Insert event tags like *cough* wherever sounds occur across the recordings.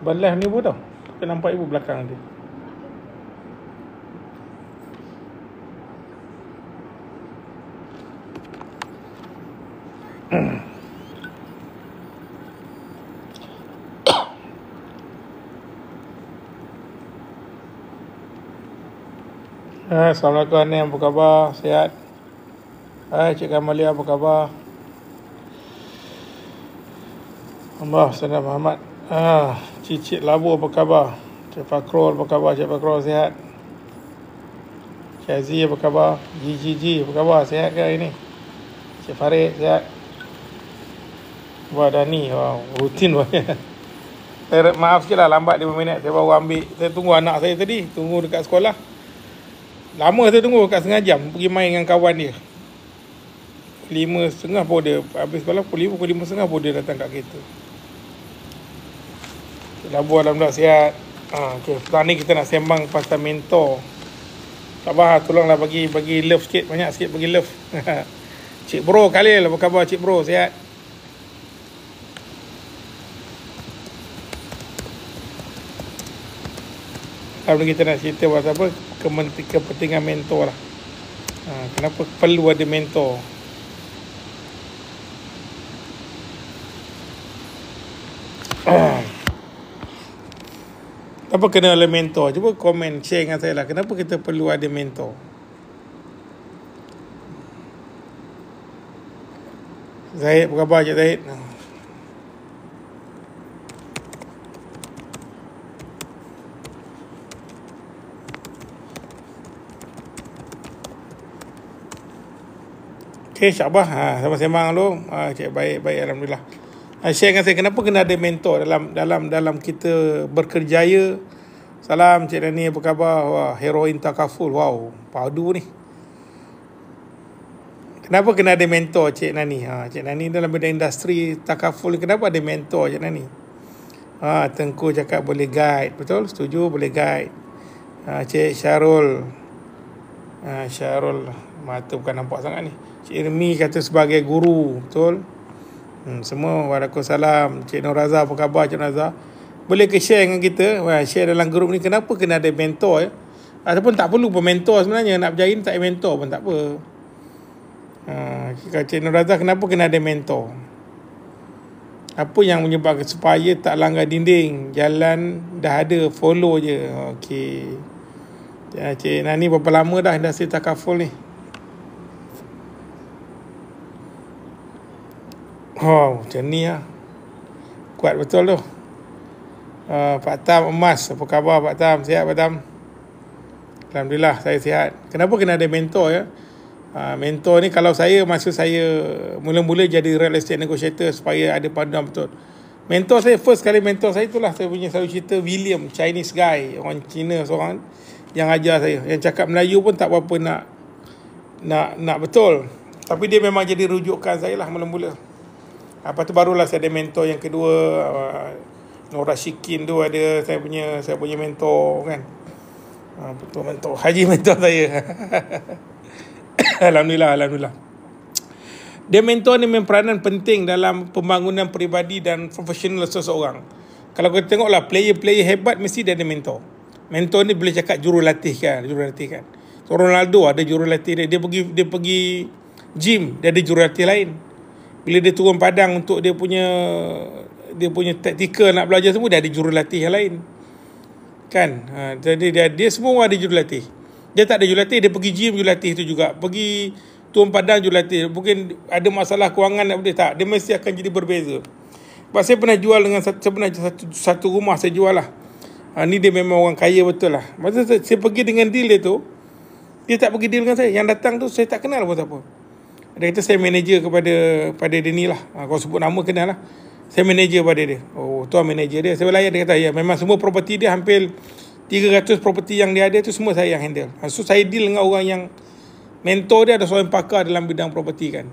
But left ni pun tau. Kita nampak ibu belakang dia. Hai, *coughs* eh, Assalamualaikum Ani, apa khabar? Sihat? Hai, eh, Cik Kamali, apa khabar? Allah, Assalamualaikum Muhammad. Ah. Cicit Labu apa khabar? Cik Fakrul apa khabar? Cik Fakrul sihat? Cik Aziz apa khabar? GGG apa khabar? Sihat ke hari ni? Cik Farid sihat? Wah Dani, wow. rutin wah. *laughs* saya maaf sikit lah lambat 5 minit. Saya baru ambil, saya tunggu anak saya tadi. Tunggu dekat sekolah. Lama saya tunggu dekat setengah jam. Pergi main dengan kawan dia. 5.30 pun dia, habis sekolah pukul 5, pukul 5.30 pun dia datang kat kereta. Labu Alhamdulillah sihat ha, okay. Petang ni kita nak sembang pasal mentor Tak apa, tolonglah bagi bagi love sikit Banyak sikit bagi love *laughs* Cik Bro Khalil, lah apa khabar Cik Bro, sihat? Kalau kita nak cerita pasal apa Kementi, Kepentingan mentor lah ha, Kenapa perlu ada mentor Oh *clears throat* Kenapa kena ada mentor? Cuba komen, share dengan saya lah. Kenapa kita perlu ada mentor? Zahid, apa khabar Encik Zahid? Okay, Syabah. Ha, sama sembang dulu. Ha, Encik, baik-baik. Alhamdulillah. Ah, share dengan saya kenapa kena ada mentor dalam dalam dalam kita berkerjaya. Salam Cik Dani apa khabar? Wah, heroin takaful. Wow, padu ni. Kenapa kena ada mentor Cik Nani? Ha, Cik Nani dalam bidang industri takaful kenapa ada mentor Cik Nani? Ha, Tengku cakap boleh guide. Betul? Setuju boleh guide. Ha, Cik Syarul. Ha, Syarul mata bukan nampak sangat ni. Cik Irmi kata sebagai guru. Betul? Hmm, semua Waalaikumsalam Cik Nur Razak apa khabar Cik Nur Razak Boleh ke share dengan kita Wah, Share dalam grup ni Kenapa kena ada mentor ya? Ataupun tak perlu pun mentor sebenarnya Nak berjaya ni tak ada mentor pun tak apa hmm, Cik Nur Razak kenapa kena ada mentor Apa yang menyebabkan Supaya tak langgar dinding Jalan dah ada Follow je Okay ya, Cik Nani berapa lama dah dah Industri takaful ni Oh, macam ni lah. Kuat betul tu. Uh, Pak Tam emas. Apa khabar Pak Tam? Sihat Pak Tam? Alhamdulillah, saya sihat. Kenapa kena ada mentor ya? Uh, mentor ni kalau saya, masa saya mula-mula jadi real estate negotiator supaya ada panduan betul. Mentor saya, first kali mentor saya itulah saya punya satu cerita William, Chinese guy. Orang Cina seorang yang ajar saya. Yang cakap Melayu pun tak berapa nak nak nak betul. Tapi dia memang jadi rujukan saya lah mula-mula. Lepas tu barulah saya ada mentor yang kedua uh, Nora Shikin tu ada saya punya saya punya mentor kan. Ah, betul mentor. *laughs* Haji mentor saya. *coughs* alhamdulillah, alhamdulillah. Dia mentor ni memang peranan penting dalam pembangunan peribadi dan profesional seseorang. Kalau kita tengok lah player-player hebat mesti dia ada mentor. Mentor ni boleh cakap jurulatih kan, jurulatih kan. Ronaldo ada jurulatih dia. Dia pergi dia pergi gym, dia ada jurulatih lain bila dia turun padang untuk dia punya dia punya taktikal nak belajar semua dia ada jurulatih yang lain kan ha, jadi dia, dia semua ada jurulatih dia tak ada jurulatih dia pergi gym jurulatih tu juga pergi turun padang jurulatih mungkin ada masalah kewangan nak boleh tak dia mesti akan jadi berbeza sebab saya pernah jual dengan satu, saya pernah satu, satu rumah saya jual lah ha, ni dia memang orang kaya betul lah masa saya, saya pergi dengan deal dia tu dia tak pergi deal dengan saya yang datang tu saya tak kenal pun siapa dia kata saya manager kepada pada dia ni lah. Ha, ah, kalau sebut nama kenal lah. Saya manager pada dia. Oh, tuan manager dia. Saya layak dia kata, ya memang semua property dia hampir 300 property yang dia ada tu semua saya yang handle. Ha, so saya deal dengan orang yang mentor dia ada seorang pakar dalam bidang property kan.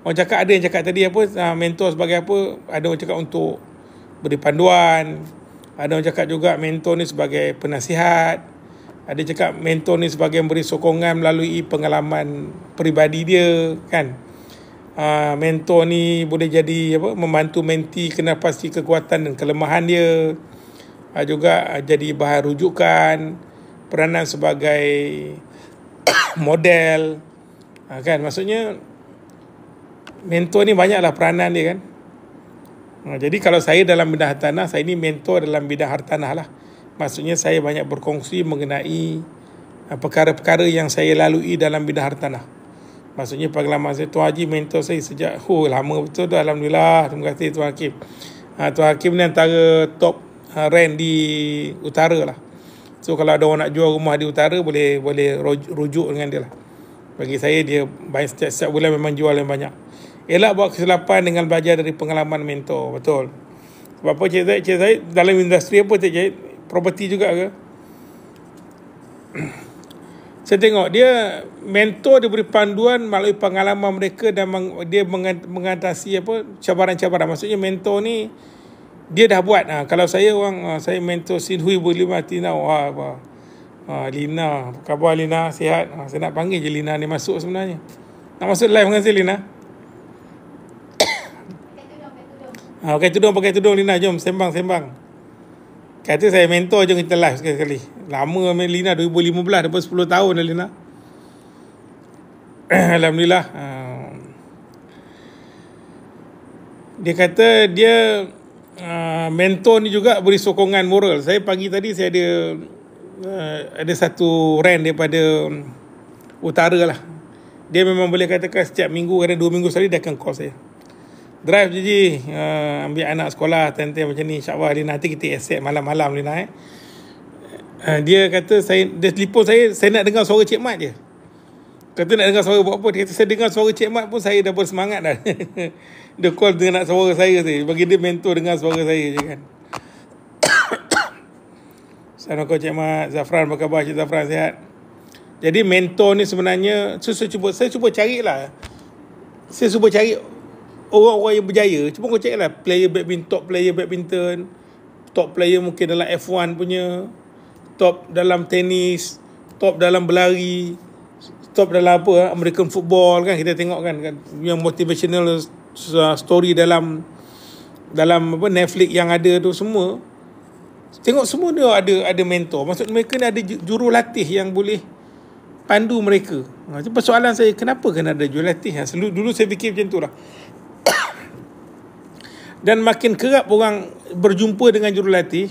Orang cakap ada yang cakap tadi apa ha, mentor sebagai apa. Ada orang cakap untuk beri panduan. Ada orang cakap juga mentor ni sebagai penasihat ada ah, cakap mentor ni sebagai memberi sokongan melalui pengalaman peribadi dia kan ha, mentor ni boleh jadi apa membantu menti kena pasti kekuatan dan kelemahan dia ha, juga jadi bahan rujukan peranan sebagai *coughs* model ha, kan maksudnya mentor ni banyaklah peranan dia kan ha, jadi kalau saya dalam bidang hartanah saya ni mentor dalam bidang hartanah lah maksudnya saya banyak berkongsi mengenai eh, perkara-perkara yang saya lalui dalam bidang hartanah. Maksudnya pengalaman saya, Tuan Haji mentor saya sejak oh, lama betul dah. Alhamdulillah, terima kasih Tuan Hakim. Ha, Tuan Hakim ni antara top ha, ah, rent di utara lah. So kalau ada orang nak jual rumah di utara, boleh boleh rujuk dengan dia lah. Bagi saya, dia banyak, setiap, setiap bulan memang jual yang banyak. Elak buat kesilapan dengan belajar dari pengalaman mentor, betul. Sebab apa Cik Zaid? Cik Zaid dalam industri apa Cik Zaid? property juga ke? *clears throat* Saya tengok dia mentor dia beri panduan melalui pengalaman mereka dan meng, dia mengatasi apa cabaran-cabaran. Maksudnya mentor ni dia dah buat. Ha, kalau saya orang ha, saya mentor Sin Hui Bu Lima Tina ha, apa. Ha, Lina, apa khabar Lina? Sihat? Ha, saya nak panggil je Lina ni masuk sebenarnya. Nak masuk live dengan saya Lina? *coughs* Ha, pakai tudung, pakai tudung. Ha, pakai tudung, pakai tudung Lina. Jom sembang, sembang. Kata saya mentor je kita live sekali-sekali. Lama main Lina 2015 dapat 10 tahun dah Lina. *clears throat* Alhamdulillah. Ah. Dia kata dia ah, mentor ni juga beri sokongan moral. Saya pagi tadi saya ada ah, ada satu rent daripada utara lah. Dia memang boleh katakan setiap minggu kadang dua minggu sekali dia akan call saya drive je je uh, ambil anak sekolah tentang macam ni insyaallah dia nanti kita accept malam-malam dia naik uh, dia kata saya dia telefon saya saya nak dengar suara cik mat je kata nak dengar suara buat apa dia kata saya dengar suara cik mat pun saya dah bersemangat dah *laughs* dia call dengan nak suara saya tu bagi dia mentor dengan suara saya je kan *coughs* Assalamualaikum Cik Mat Zafran apa khabar Cik Zafran sihat jadi mentor ni sebenarnya saya, saya cuba saya cuba carilah saya cuba cari orang-orang yang berjaya cuma kau check lah player badminton top player badminton top player mungkin dalam F1 punya top dalam tenis top dalam berlari top dalam apa ah, American football kan kita tengok kan, kan. yang motivational story dalam dalam apa Netflix yang ada tu semua tengok semua dia ada ada mentor maksud mereka ni ada jurulatih yang boleh pandu mereka. Ha, persoalan saya kenapa kena ada jurulatih? Ha, selalu, dulu saya fikir macam tu lah dan makin kerap orang berjumpa dengan jurulatih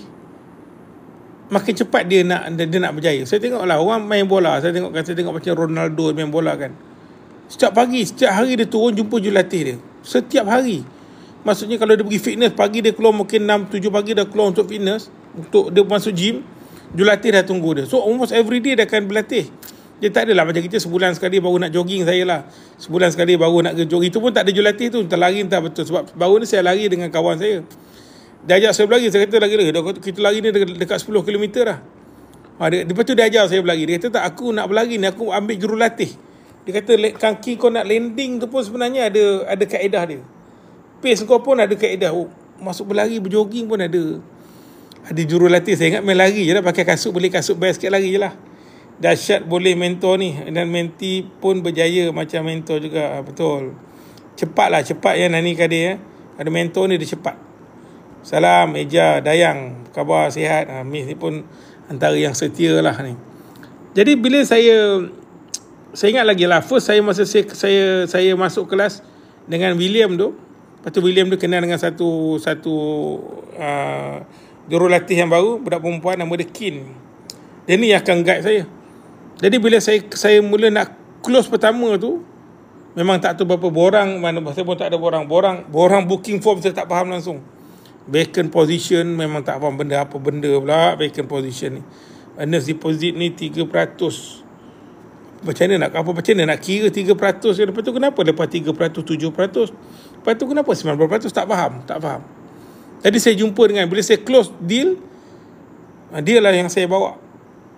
makin cepat dia nak dia, nak berjaya. Saya tengoklah orang main bola, saya tengok kata tengok macam Ronaldo main bola kan. Setiap pagi, setiap hari dia turun jumpa jurulatih dia. Setiap hari. Maksudnya kalau dia pergi fitness, pagi dia keluar mungkin 6 7 pagi dah keluar untuk fitness, untuk dia masuk gym, jurulatih dah tunggu dia. So almost every day dia akan berlatih. Dia tak adalah macam kita sebulan sekali baru nak jogging saya lah. Sebulan sekali baru nak ke jogging. Itu pun tak ada jolatih tu. Entah lari entah betul. Sebab baru ni saya lari dengan kawan saya. Dia ajak saya berlari. Saya kata lagi lagi. Kita lari ni dekat 10 km lah. Ha, dia, lepas tu dia ajar saya berlari. Dia kata tak aku nak berlari ni. Aku ambil jurulatih. Dia kata kaki kau nak landing tu pun sebenarnya ada ada kaedah dia. Pace kau pun ada kaedah. Oh, masuk berlari, berjoging pun ada. Ada jurulatih. Saya ingat main lari je lah. Pakai kasut, beli kasut best sikit lari je lah dahsyat boleh mentor ni dan menti pun berjaya macam mentor juga ah, betul cepatlah cepat ya Nani Kadir ya ada mentor ni dia cepat salam Eja Dayang khabar sihat ha, Miss ni pun antara yang setia lah ni jadi bila saya saya ingat lagi lah first saya masa saya saya, saya masuk kelas dengan William tu lepas tu William tu kenal dengan satu satu uh, jurulatih yang baru budak perempuan nama dia Kin dia ni yang akan guide saya jadi bila saya saya mula nak close pertama tu memang tak tahu berapa borang mana bahasa pun tak ada borang borang borang booking form saya tak faham langsung. Bacon position memang tak faham benda apa benda pula bacon position ni. Earnest deposit ni 3%. Macam mana nak apa macam mana nak kira 3% lepas tu kenapa lepas 3% 7%? Lepas tu kenapa 90% tak faham, tak faham. Tadi saya jumpa dengan bila saya close deal ah, dia lah yang saya bawa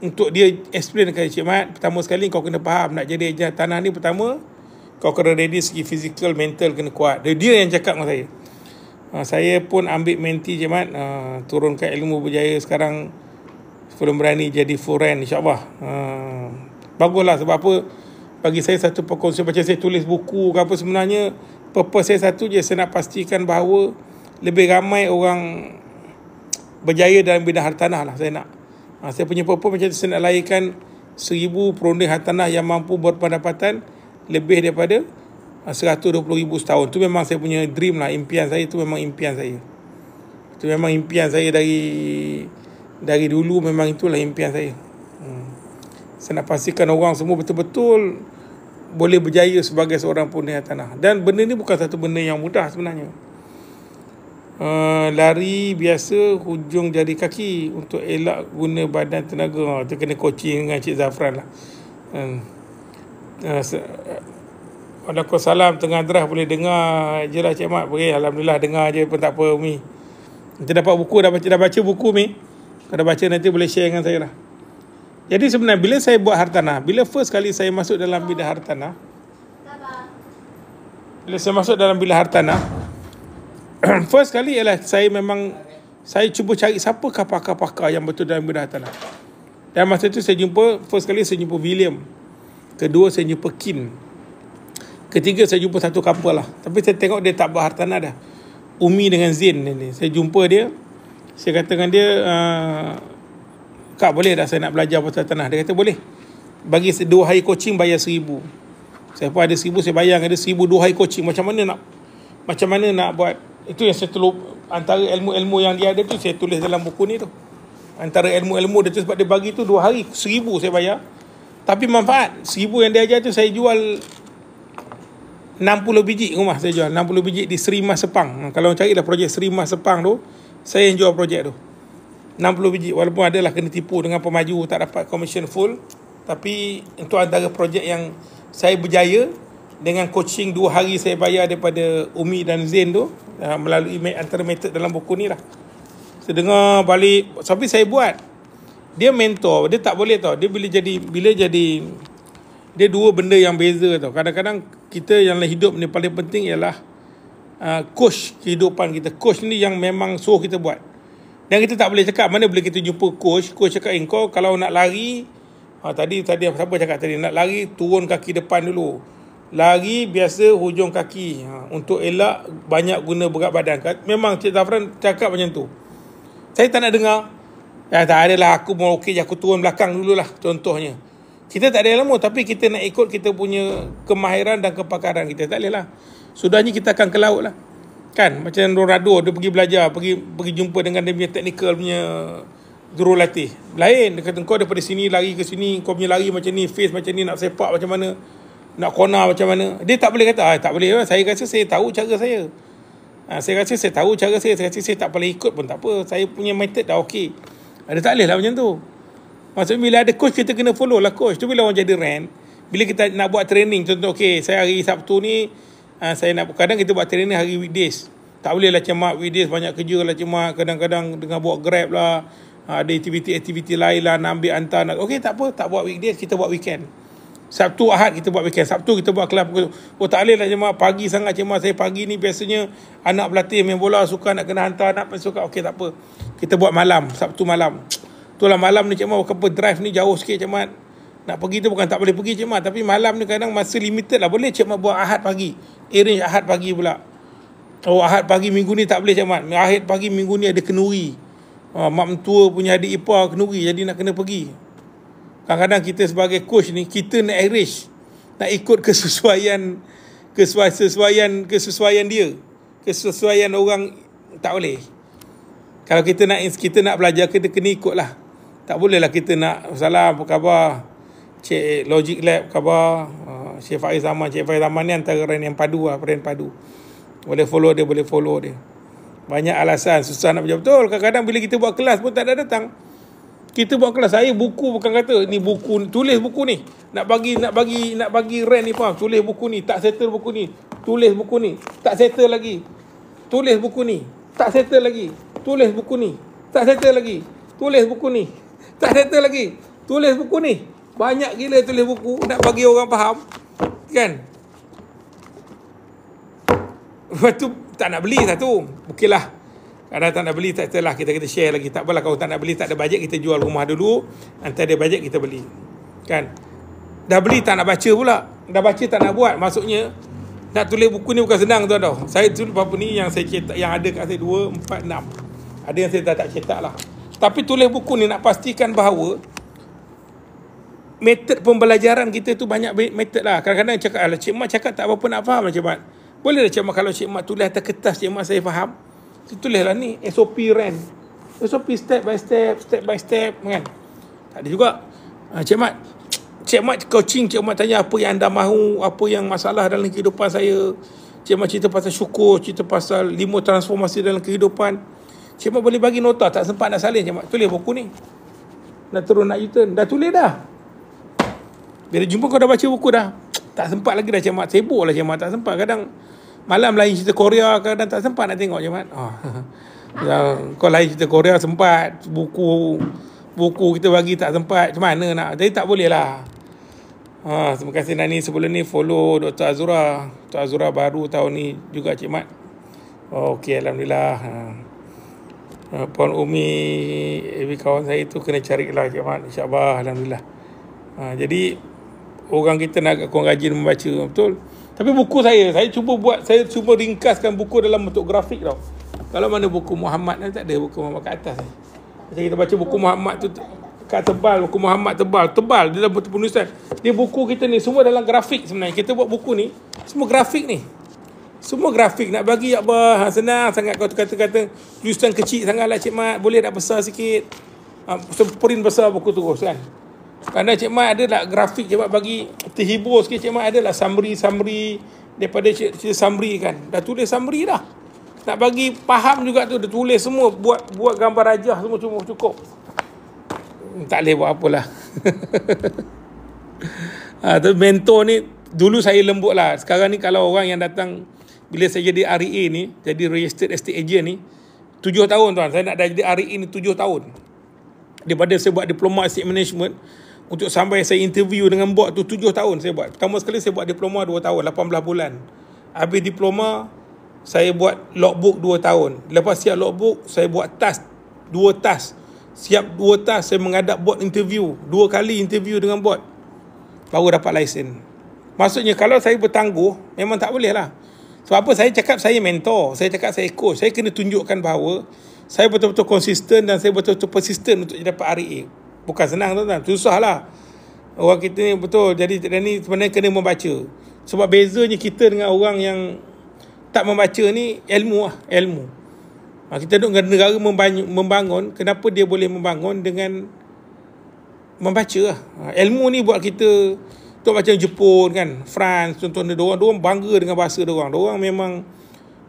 untuk dia explain kepada Cik Mat, pertama sekali kau kena faham nak jadi ejen tanah ni pertama kau kena ready segi fizikal, mental kena kuat. Dia, dia yang cakap dengan saya. Uh, saya pun ambil menti Cik Mat, uh, turunkan ilmu berjaya sekarang belum berani jadi foren insyaAllah. Uh, baguslah sebab apa bagi saya satu perkongsian macam saya tulis buku ke apa sebenarnya purpose saya satu je saya nak pastikan bahawa lebih ramai orang berjaya dalam bidang hartanah lah saya nak Ha, saya punya purpose macam tu, saya nak layakkan seribu peronda hartanah yang mampu buat pendapatan lebih daripada ha, rm ribu setahun. Tu memang saya punya dream lah. Impian saya tu memang impian saya. Tu memang impian saya dari dari dulu memang itulah impian saya. Hmm. Saya nak pastikan orang semua betul-betul boleh berjaya sebagai seorang pundi tanah. Dan benda ni bukan satu benda yang mudah sebenarnya. Uh, lari biasa hujung jari kaki untuk elak guna badan tenaga. Itu ha, kena coaching dengan Cik Zafran lah. Uh, uh, uh, salam tengah draft boleh dengar je lah Cik Mat. Boleh, Alhamdulillah dengar je pun tak apa Umi. Nanti dapat buku, dah baca, dah baca buku mi. Kalau baca nanti boleh share dengan saya lah. Jadi sebenarnya bila saya buat hartanah, bila first kali saya masuk dalam bidang hartanah, bila saya masuk dalam bidang hartanah, *clears throat* First kali ialah saya memang saya cuba cari siapakah pakar-pakar yang betul dalam bidang tanah. Lah. Dan masa itu saya jumpa, first kali saya jumpa William. Kedua saya jumpa Kim, Ketiga saya jumpa satu couple lah. Tapi saya tengok dia tak berhartanah dah. Umi dengan Zin ni. Saya jumpa dia. Saya kata dengan dia, ah, Kak boleh dah saya nak belajar pasal tanah. Dia kata boleh. Bagi dua hari coaching bayar seribu. Saya pun ada seribu, saya bayar ada seribu dua hari coaching. Macam mana nak macam mana nak buat itu yang saya telup antara ilmu-ilmu yang dia ada tu saya tulis dalam buku ni tu. Antara ilmu-ilmu dia tu sebab dia bagi tu dua hari seribu saya bayar. Tapi manfaat seribu yang dia ajar tu saya jual 60 biji rumah saya jual 60 biji di Seri Mas Sepang Kalau cari lah projek Seri Mas Sepang tu Saya yang jual projek tu 60 biji Walaupun adalah kena tipu dengan pemaju Tak dapat commission full Tapi Itu antara projek yang Saya berjaya dengan coaching dua hari saya bayar daripada Umi dan Zain tu uh, melalui antara method dalam buku ni lah saya dengar balik tapi saya buat dia mentor dia tak boleh tau dia bila jadi bila jadi dia dua benda yang beza tau kadang-kadang kita yang lah hidup ni paling penting ialah uh, coach kehidupan kita coach ni yang memang suruh kita buat dan kita tak boleh cakap mana boleh kita jumpa coach coach cakap engkau eh, kalau nak lari uh, tadi tadi siapa cakap tadi nak lari turun kaki depan dulu lari biasa hujung kaki ha, untuk elak banyak guna berat badan kan memang Cik Zafran cakap macam tu saya tak nak dengar ya, tak lah aku mau okey aku turun belakang dulu lah contohnya kita tak ada ilmu tapi kita nak ikut kita punya kemahiran dan kepakaran kita tak boleh lah sudahnya kita akan ke laut lah kan macam Ronaldo dia pergi belajar pergi pergi jumpa dengan dia punya technical punya jurulatih lain dia kata kau daripada sini lari ke sini kau punya lari macam ni face macam ni nak sepak macam mana nak corner macam mana. Dia tak boleh kata, ah, tak boleh. Eh, saya rasa saya tahu cara saya. Ha, saya rasa saya tahu cara saya. Saya rasa saya tak boleh ikut pun tak apa. Saya punya method dah okey. Ada tak boleh lah macam tu. Maksudnya bila ada coach, kita kena follow lah coach. Tu bila orang jadi rent, bila kita nak buat training, contoh okey, saya hari Sabtu ni, ha, saya nak, kadang kita buat training hari weekdays. Tak boleh lah cemak weekdays, banyak kerja lah cemak. Kadang-kadang dengan buat grab lah. Ha, ada aktiviti-aktiviti lain lah, nak ambil hantar. Okey, tak apa. Tak buat weekdays, kita buat weekend. Sabtu Ahad kita buat weekend. Sabtu kita buat kelab. Oh tak boleh lah jemaah. Pagi sangat jemaah. Saya pagi ni biasanya anak pelatih main bola suka nak kena hantar anak pun suka. Okey tak apa. Kita buat malam. Sabtu malam. tu lah malam ni cikmat. Kenapa drive ni jauh sikit cikmat. Nak pergi tu bukan tak boleh pergi cikmat. Tapi malam ni kadang masa limited lah. Boleh cikmat buat ahad pagi. Arrange ahad pagi pula. Oh ahad pagi minggu ni tak boleh cikmat. Ahad pagi minggu ni ada kenuri. Ha, mak mentua punya adik ipar kenuri. Jadi nak kena pergi. Kadang-kadang kita sebagai coach ni kita nak average nak ikut kesesuaian kesesuaian kesesuaian dia. Kesesuaian orang tak boleh. Kalau kita nak kita nak belajar kita kena ikutlah. Tak bolehlah kita nak salam apa khabar Cik Logic Lab khabar uh, Cik Faiz Zaman Cik Faiz Zaman ni antara orang yang padu lah Orang padu Boleh follow dia Boleh follow dia Banyak alasan Susah nak jawab betul Kadang-kadang bila kita buat kelas pun tak ada datang kita buat kelas saya buku bukan kata ni buku tulis buku ni nak bagi nak bagi nak bagi rent ni faham tulis buku ni tak settle buku ni tulis buku ni tak settle lagi tulis buku ni tak settle lagi tulis buku ni tak settle lagi tulis buku ni tak settle lagi tulis buku ni banyak gila tulis buku nak bagi orang faham kan Lepas tak nak beli satu Okey lah Kadang tak nak beli tak telah kita kena share lagi. Tak apalah kalau tak nak beli tak ada bajet kita jual rumah dulu. Nanti ada bajet kita beli. Kan? Dah beli tak nak baca pula. Dah baca tak nak buat. Maksudnya nak tulis buku ni bukan senang tuan tau. Saya tu apa ni yang saya cetak yang ada kat saya 2 4 6. Ada yang saya dah tak cetak lah. Tapi tulis buku ni nak pastikan bahawa Metod pembelajaran kita tu banyak metod lah. Kadang-kadang cakap, Cik Mat cakap tak apa-apa nak faham lah Cik Mat. Boleh lah Cik Mat kalau Cik Mat tulis atas kertas Cik Mat saya faham tulislah ni SOP REN SOP step by step step by step kan tak ada juga ah, Cik Mat Cik Mat coaching Cik Mat tanya apa yang anda mahu apa yang masalah dalam kehidupan saya Cik Mat cerita pasal syukur cerita pasal lima transformasi dalam kehidupan Cik Mat boleh bagi nota tak sempat nak salin Cik Mat tulis buku ni nak turun nak U-turn dah tulis dah bila jumpa kau dah baca buku dah tak sempat lagi dah Cik Mat sibuk lah Cik Mat tak sempat kadang malam lain cerita Korea ke tak sempat nak tengok Jumaat. Oh. Ya, kau lain cerita Korea sempat buku buku kita bagi tak sempat. Macam mana nak? Jadi tak boleh lah. Ha, terima kasih Nani sebelum ni follow Dr. Azura. Dr. Azura baru tahun ni juga Cik Mat. Oh, Okey, Alhamdulillah. Ha. Puan Umi, Ibi kawan saya tu kena carilah Cik Mat. InsyaAllah, Alhamdulillah. Ha, jadi, orang kita nak kurang rajin membaca, Betul. Tapi buku saya, saya cuba buat, saya cuba ringkaskan buku dalam bentuk grafik tau. Kalau mana buku Muhammad ni kan, tak ada buku Muhammad kat atas ni. Macam kita baca buku Muhammad tu kat tebal, buku Muhammad tebal, tebal di dalam bentuk penulisan. Dia buku kita ni semua dalam grafik sebenarnya. Kita buat buku ni semua grafik ni. Semua grafik nak bagi ya Allah ha, senang sangat kau kata-kata tulisan kecil sangatlah cik mat boleh tak besar sikit. Ha, print besar buku terus kan. Kerana Cik Mat ada lah grafik Cik Mat bagi terhibur sikit Cik Mat ada lah summary-summary daripada Cik, Cik summary kan. Dah tulis summary dah. Nak bagi faham juga tu dia tulis semua buat buat gambar rajah semua cuma cukup. Hmm, tak boleh buat apalah. ha, *laughs* ah, tu mentor ni dulu saya lembut lah. Sekarang ni kalau orang yang datang bila saya jadi REA ni, jadi Registered Estate Agent ni, tujuh tahun tuan. Saya nak jadi REA ni tujuh tahun. Daripada saya buat diploma estate management, untuk sampai saya interview dengan bot tu tujuh tahun saya buat. Pertama sekali saya buat diploma dua tahun, lapan belas bulan. Habis diploma, saya buat logbook dua tahun. Lepas siap logbook, saya buat tas, dua tas. Siap dua tas, saya mengadap buat interview. Dua kali interview dengan bot. Baru dapat lesen. Maksudnya kalau saya bertangguh, memang tak boleh lah. Sebab apa saya cakap saya mentor, saya cakap saya coach. Saya kena tunjukkan bahawa saya betul-betul konsisten dan saya betul-betul persisten untuk dapat RA bukan senang tuan-tuan. Susah lah. Orang kita ni betul. Jadi Cik ni sebenarnya kena membaca. Sebab bezanya kita dengan orang yang tak membaca ni ilmu lah. Ilmu. Ha, kita duduk dengan negara membangun, Kenapa dia boleh membangun dengan membaca lah. Ha, ilmu ni buat kita Tuan macam Jepun kan, France, contohnya, diorang, diorang bangga dengan bahasa diorang. Diorang memang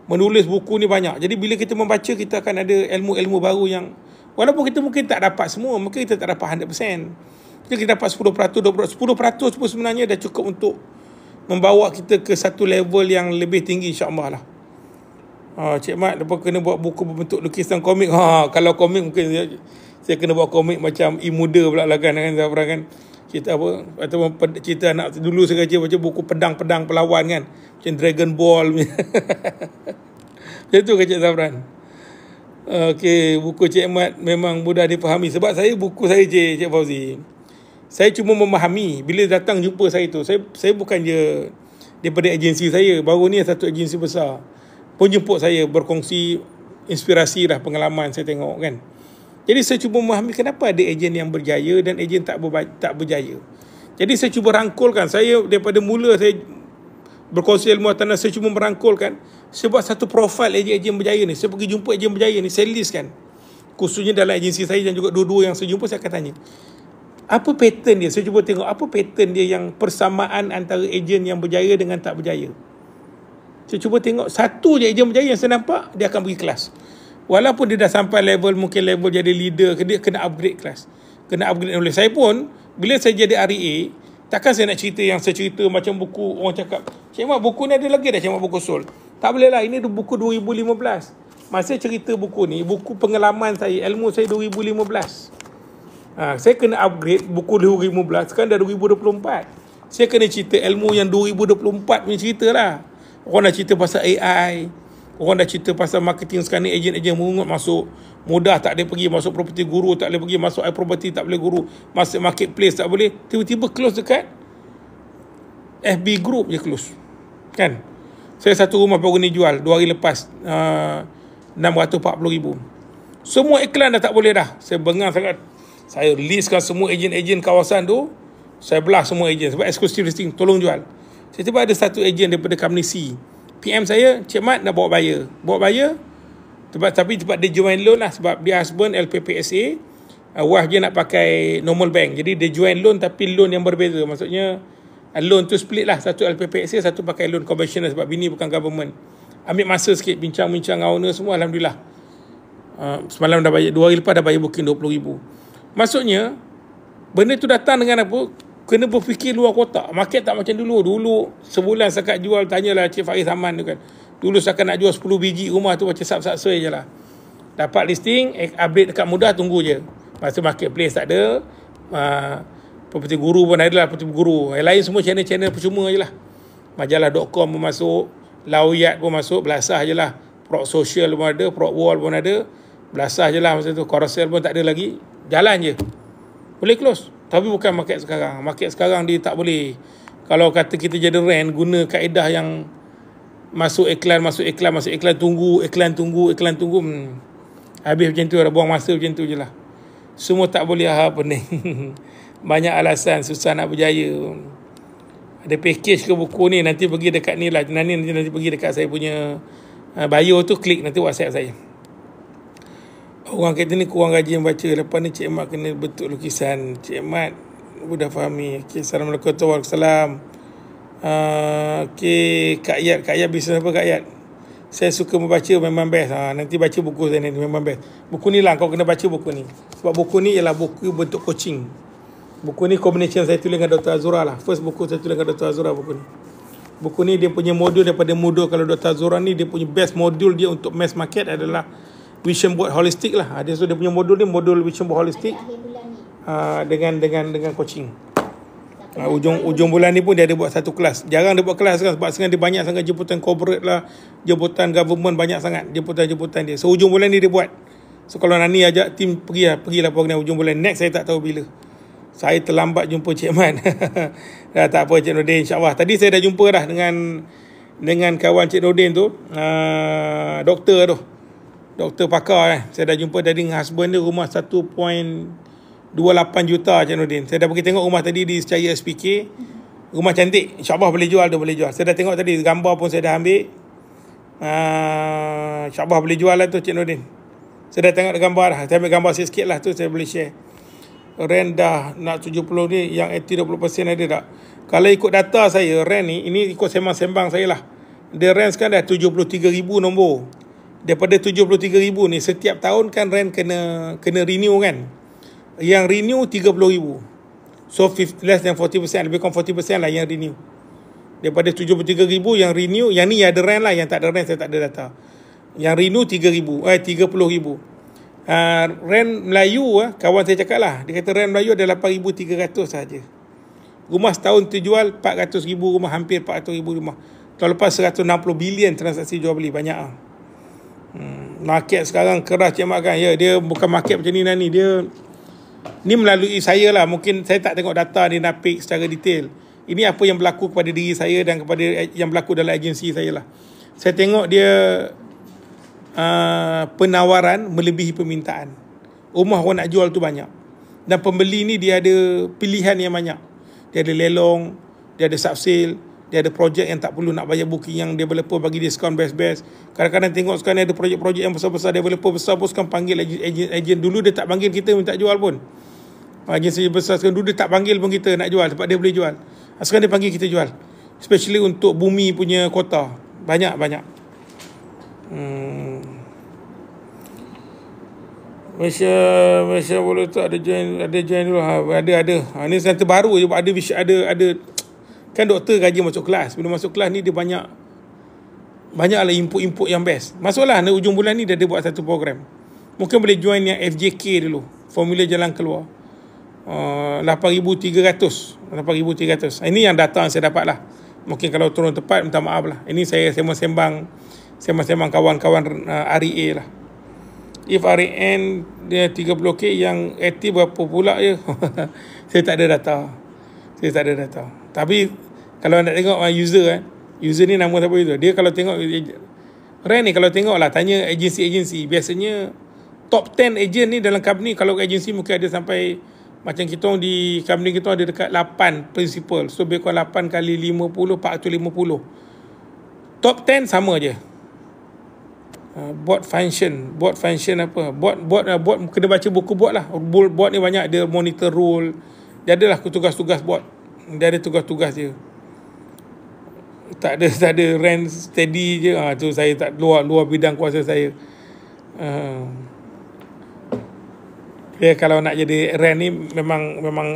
menulis buku ni banyak. Jadi bila kita membaca, kita akan ada ilmu-ilmu baru yang Walaupun kita mungkin tak dapat semua, mungkin kita tak dapat 100%. Jadi kita dapat 10%, 20%, 10% pun sebenarnya dah cukup untuk membawa kita ke satu level yang lebih tinggi insya-Allah lah. Ha, Cik Mat, lepas kena buat buku berbentuk lukisan komik. Ha, kalau komik mungkin saya, saya kena buat komik macam i muda pula lah kan. kan, kan, kan. Cerita apa? Atau cerita anak dulu saya kerja macam buku pedang-pedang pelawan kan. Macam Dragon Ball. *laughs* macam tu kerja Zafran. Zafran. Okey, buku Cik Ahmad memang mudah dipahami. Sebab saya buku saya je, Cik Fauzi. Saya cuma memahami. Bila datang jumpa saya tu, saya saya bukan je daripada agensi saya. Baru ni satu agensi besar. Pun jemput saya berkongsi inspirasi dah pengalaman saya tengok kan. Jadi saya cuba memahami kenapa ada ejen yang berjaya dan ejen tak berba- tak berjaya. Jadi saya cuba rangkulkan. Saya daripada mula saya berkongsi ilmu tanah, saya cuma merangkulkan saya buat satu profil ejen-ejen berjaya ni. Saya pergi jumpa ejen berjaya ni. Saya list kan. Khususnya dalam agensi saya dan juga dua-dua yang saya jumpa, saya akan tanya. Apa pattern dia? Saya cuba tengok apa pattern dia yang persamaan antara ejen yang berjaya dengan tak berjaya. Saya cuba tengok satu je ejen berjaya yang saya nampak, dia akan pergi kelas. Walaupun dia dah sampai level, mungkin level jadi leader, dia kena upgrade kelas. Kena upgrade oleh saya pun, bila saya jadi REA, takkan saya nak cerita yang saya cerita macam buku orang cakap, Cik Mak, buku ni ada lagi dah Cik Mak Buku Sol. Tak boleh lah. Ini buku 2015. Masa cerita buku ni, buku pengalaman saya, ilmu saya 2015. Ha, saya kena upgrade buku 2015, sekarang dah 2024. Saya kena cerita ilmu yang 2024 punya cerita lah. Orang dah cerita pasal AI, Orang dah cerita pasal marketing sekarang ni Ejen-ejen merungut masuk Mudah tak boleh pergi masuk property guru Tak boleh pergi masuk air property Tak boleh guru Masuk marketplace tak boleh Tiba-tiba close dekat FB group je close Kan saya satu rumah baru ni jual Dua hari lepas uh, 640 ribu Semua iklan dah tak boleh dah Saya bengang sangat Saya listkan semua ejen-ejen kawasan tu Saya belah semua ejen Sebab exclusive listing Tolong jual Saya tiba ada satu ejen daripada company C PM saya Cik Mat nak bawa bayar. Bawa bayar. tempat, Tapi tempat dia join loan lah Sebab dia husband LPPSA uh, Wife dia nak pakai normal bank Jadi dia join loan Tapi loan yang berbeza Maksudnya Ah, loan tu split lah satu LPPSA satu pakai loan conventional sebab bini bukan government ambil masa sikit bincang-bincang dengan owner semua Alhamdulillah uh, semalam dah bayar dua hari lepas dah bayar booking RM20,000 maksudnya benda tu datang dengan apa kena berfikir luar kotak market tak macam dulu dulu sebulan sekat jual tanyalah Cik Faiz Aman tu kan dulu sekat nak jual 10 biji rumah tu macam sub-subsway je lah dapat listing eh, update dekat mudah tunggu je masa marketplace tak ada uh, Peperti Guru pun ada lah Peperti Guru. Yang lain semua channel-channel percuma je lah. Majalah.com pun masuk. Lawiat pun masuk. Belasah je lah. Prok sosial, pun ada. Prok Wall pun ada. Belasah je lah masa tu. Korsel pun tak ada lagi. Jalan je. Boleh close. Tapi bukan market sekarang. Market sekarang dia tak boleh. Kalau kata kita jadi rent guna kaedah yang masuk iklan, masuk iklan, masuk iklan tunggu, iklan tunggu, iklan tunggu. Hmm. Habis macam tu. Ada buang masa macam tu je lah. Semua tak boleh apa ni. *laughs* banyak alasan susah nak berjaya ada package ke buku ni nanti pergi dekat ni lah nanti, nanti, nanti pergi dekat saya punya uh, bio tu klik nanti whatsapp saya orang kata ni kurang rajin baca lepas ni Cik Mat kena betul lukisan Cik Mat Budah fahami okay, Assalamualaikum Waalaikumsalam uh, Okay Kak Yat Kak Yat bisnes apa Kak Yat Saya suka membaca Memang best ha, Nanti baca buku saya ni Memang best Buku ni lah Kau kena baca buku ni Sebab buku ni ialah Buku bentuk coaching Buku ni combination saya tulis dengan Dr. Azura lah. First buku saya tulis dengan Dr. Azura buku ni. Buku ni dia punya modul daripada modul kalau Dr. Azura ni dia punya best modul dia untuk mass market adalah vision board holistic lah. Ah, dia so dia punya modul ni modul vision board holistic. Uh, ah, dengan dengan dengan coaching. Uh, ujung ujung bulan ni pun dia ada buat satu kelas. Jarang dia buat kelas kan sebab sekarang dia banyak sangat jemputan corporate lah, jemputan government banyak sangat, jemputan-jemputan dia. So ujung bulan ni dia buat. So kalau Nani ajak tim pergi lah, pergi lah program ujung bulan. Next saya tak tahu bila saya terlambat jumpa Cik Mat. *laughs* dah tak apa Cik Nordin insyaAllah. Tadi saya dah jumpa dah dengan dengan kawan Cik Nordin tu. Uh, doktor tu. Doktor pakar eh. Saya dah jumpa tadi dengan husband dia rumah 1.28 juta Cik Nordin. Saya dah pergi tengok rumah tadi di secara SPK. Rumah cantik. InsyaAllah boleh jual tu boleh jual. Saya dah tengok tadi gambar pun saya dah ambil. Uh, InsyaAllah boleh jual lah tu Cik Nordin. Saya dah tengok gambar dah. Saya ambil gambar sikit-sikit lah tu saya boleh share. Rendah dah nak 70 ni yang 80% ada tak? Kalau ikut data saya rent ni ini ikut sembang-sembang saya lah. Dia rent kan dah 73,000 nombor. Daripada 73,000 ni setiap tahun kan rent kena kena renew kan. Yang renew 30,000. So 50, less than 40% lebih kurang 40% lah yang renew. Daripada 73,000 yang renew yang ni yang ada rent lah yang tak ada rent saya tak ada data. Yang renew 3,000 eh 30,000 uh, ah, rent Melayu uh, kawan saya cakap lah dia kata rent Melayu ada 8,300 saja. rumah setahun tu jual 400,000 rumah hampir 400,000 rumah tahun lepas 160 bilion transaksi jual beli banyak lah hmm, market sekarang keras cik makan ya, dia bukan market macam ni dan ni dia ni melalui saya lah mungkin saya tak tengok data ni napik secara detail ini apa yang berlaku kepada diri saya dan kepada yang berlaku dalam agensi saya lah saya tengok dia uh, penawaran melebihi permintaan. Rumah orang nak jual tu banyak. Dan pembeli ni dia ada pilihan yang banyak. Dia ada lelong, dia ada subsale, dia ada projek yang tak perlu nak bayar booking yang developer bagi diskaun best-best. Kadang-kadang tengok sekarang ada projek-projek yang besar-besar, developer besar pun sekarang panggil agent-agent. Dulu dia tak panggil kita minta jual pun. Agent saja besar sekarang dulu dia tak panggil pun kita nak jual sebab dia boleh jual. Ah, sekarang dia panggil kita jual. Especially untuk bumi punya kota. Banyak-banyak. Hmm. Malaysia Malaysia boleh tak ada join ada join dulu ha, ada ada ha, ni center baru je ada ada ada kan doktor gaji masuk kelas bila masuk kelas ni dia banyak banyaklah input-input yang best masuklah ni ujung bulan ni dia dia buat satu program mungkin boleh join yang FJK dulu formula jalan keluar uh, 8300 8300 ini yang data yang saya dapat lah mungkin kalau turun tepat minta maaf lah ini saya sembang-sembang sembang-sembang kawan-kawan uh, ha, REA lah if RN dia 30k yang aktif berapa pula je *laughs* saya tak ada data saya tak ada data tapi kalau anda tengok ah, user kan user ni nama siapa itu dia kalau tengok eh, RN ni kalau tengok lah tanya agensi-agensi biasanya top 10 agent ni dalam company kalau agensi mungkin ada sampai macam kita di company kita ada dekat 8 principal so lebih kurang 8 kali 50 450 top 10 sama je Ah, buat function buat function apa buat buat uh, ah, buat kena baca buku buat lah buat, buat ni banyak dia monitor rule dia adalah tugas-tugas buat dia ada tugas-tugas dia tak ada tak ada rent steady je ha, tu saya tak luar luar bidang kuasa saya uh, ya, kalau nak jadi rent ni memang memang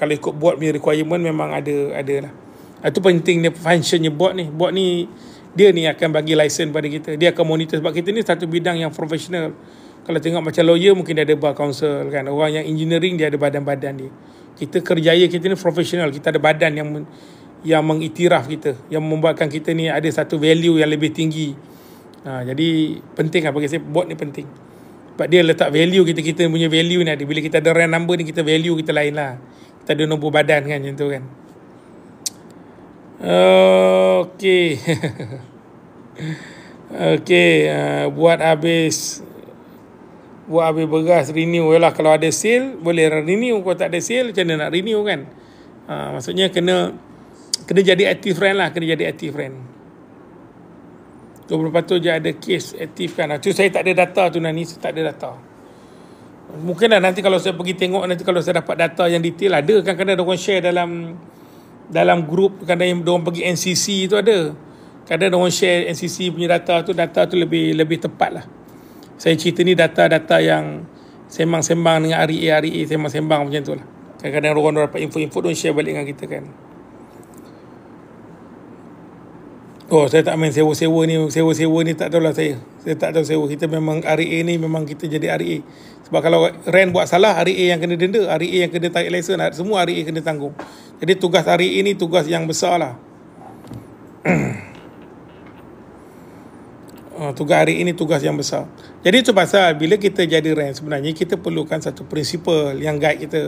kalau ikut buat punya requirement memang ada ada lah itu pentingnya functionnya buat ni buat ni dia ni akan bagi lesen pada kita. Dia akan monitor sebab kita ni satu bidang yang profesional. Kalau tengok macam lawyer mungkin dia ada bar council kan. Orang yang engineering dia ada badan-badan dia. Kita kerjaya kita ni profesional. Kita ada badan yang yang mengiktiraf kita. Yang membuatkan kita ni ada satu value yang lebih tinggi. Ha, jadi penting lah bagi saya. Bot ni penting. Sebab dia letak value kita. Kita punya value ni ada. Bila kita ada rank number ni kita value kita lain lah. Kita ada nombor badan kan macam tu kan. Okey. *laughs* Okey, uh, buat habis buat habis beras renew lah kalau ada sale boleh renew kalau tak ada sale macam mana nak renew kan. Uh, maksudnya kena kena jadi active friend lah, kena jadi active friend. Tu berapa tu je ada case active kan. Tu saya tak ada data tu nanti, saya tak ada data. Mungkinlah nanti kalau saya pergi tengok, nanti kalau saya dapat data yang detail, ada kan kadang-kadang orang share dalam dalam grup kadang-kadang dia pergi NCC tu ada kadang-kadang dia share NCC punya data tu data tu lebih lebih tepat lah saya cerita ni data-data yang sembang-sembang dengan REA-REA e sembang-sembang macam tu lah kadang-kadang orang dah dapat info-info dia share balik dengan kita kan oh saya tak main sewa-sewa ni sewa-sewa ni tak tahulah saya saya tak tahu sewa kita memang REA ni memang kita jadi REA sebab kalau REN buat salah REA yang kena denda REA yang kena tarik lesen semua REA kena tanggung jadi tugas hari ini tugas yang besar lah. *clears throat* Ah, tugas hari ini tugas yang besar. Jadi itu pasal bila kita jadi rank sebenarnya kita perlukan satu prinsipal yang guide kita.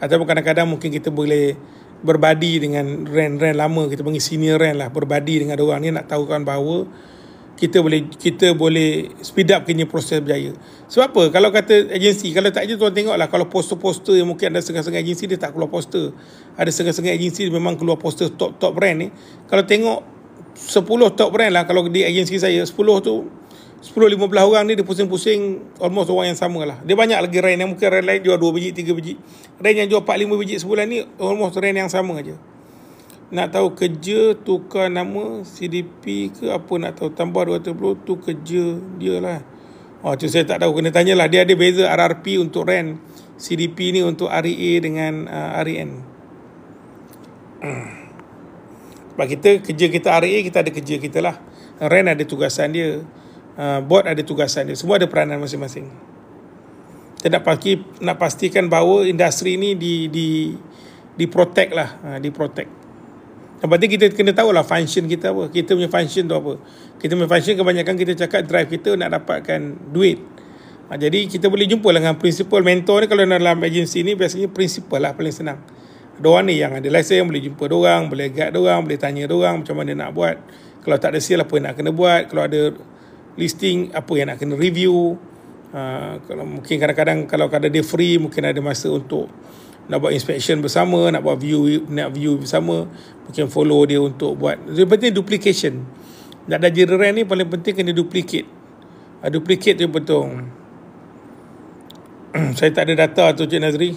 Ataupun kadang-kadang mungkin kita boleh berbadi dengan rank-rank lama. Kita panggil senior rank lah berbadi dengan orang ni nak tahukan bahawa kita boleh kita boleh speed up kena proses berjaya. Sebab apa? Kalau kata agensi, kalau tak je tuan tengoklah kalau poster-poster yang mungkin ada sengah-sengah agensi dia tak keluar poster. Ada sengah-sengah agensi dia memang keluar poster top-top brand ni. Kalau tengok 10 top brand lah kalau di agensi saya 10 tu 10 15 orang ni dia pusing-pusing almost orang yang sama lah. Dia banyak lagi rain yang mungkin rain lain jual 2 biji, 3 biji. Rain yang jual 4 5 biji sebulan ni almost rain yang sama aja nak tahu kerja tukar nama CDP ke apa nak tahu tambah 220 tu kerja dia lah oh, tu saya tak tahu kena lah dia ada beza RRP untuk ren CDP ni untuk REA dengan uh, REN *clears throat* sebab kita kerja kita REA kita ada kerja kita lah ren ada tugasan dia uh, board ada tugasan dia semua ada peranan masing-masing kita nak, pasti, nak pastikan bahawa industri ni di di di protect lah uh, di protect yang penting kita kena tahu lah function kita apa. Kita punya function tu apa. Kita punya function kebanyakan kita cakap drive kita nak dapatkan duit. Ha, jadi kita boleh jumpa lah dengan principal mentor ni kalau dalam agensi ni biasanya principal lah paling senang. Diorang ni yang ada lesson yang boleh jumpa diorang, boleh guide diorang, boleh tanya diorang macam mana nak buat. Kalau tak ada sale apa nak kena buat. Kalau ada listing apa yang nak kena review. Ha, kalau mungkin kadang-kadang kalau kadang dia free mungkin ada masa untuk nak buat inspection bersama, nak buat view nak view bersama, mungkin follow dia untuk buat. Yang penting duplication. Nak ada jiran ni paling penting kena duplicate. Ah, duplicate tu betul. *clears throat* saya tak ada data tu Cik Nazri.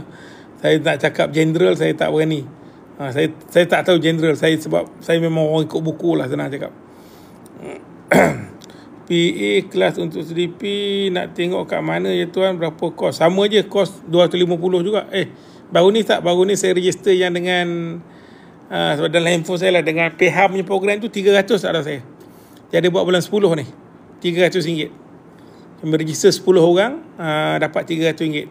*laughs* saya nak cakap general saya tak berani. Ha, saya saya tak tahu general saya sebab saya memang orang ikut buku lah senang cakap. *clears throat* PA kelas untuk 3 nak tengok kat mana ya tuan berapa kos sama je kos 250 juga eh baru ni tak baru ni saya register yang dengan uh, sebab dalam handphone saya lah dengan PH punya program tu 300 tak ada saya jadi buat bulan 10 ni 300 ringgit register 10 orang uh, dapat 300 ringgit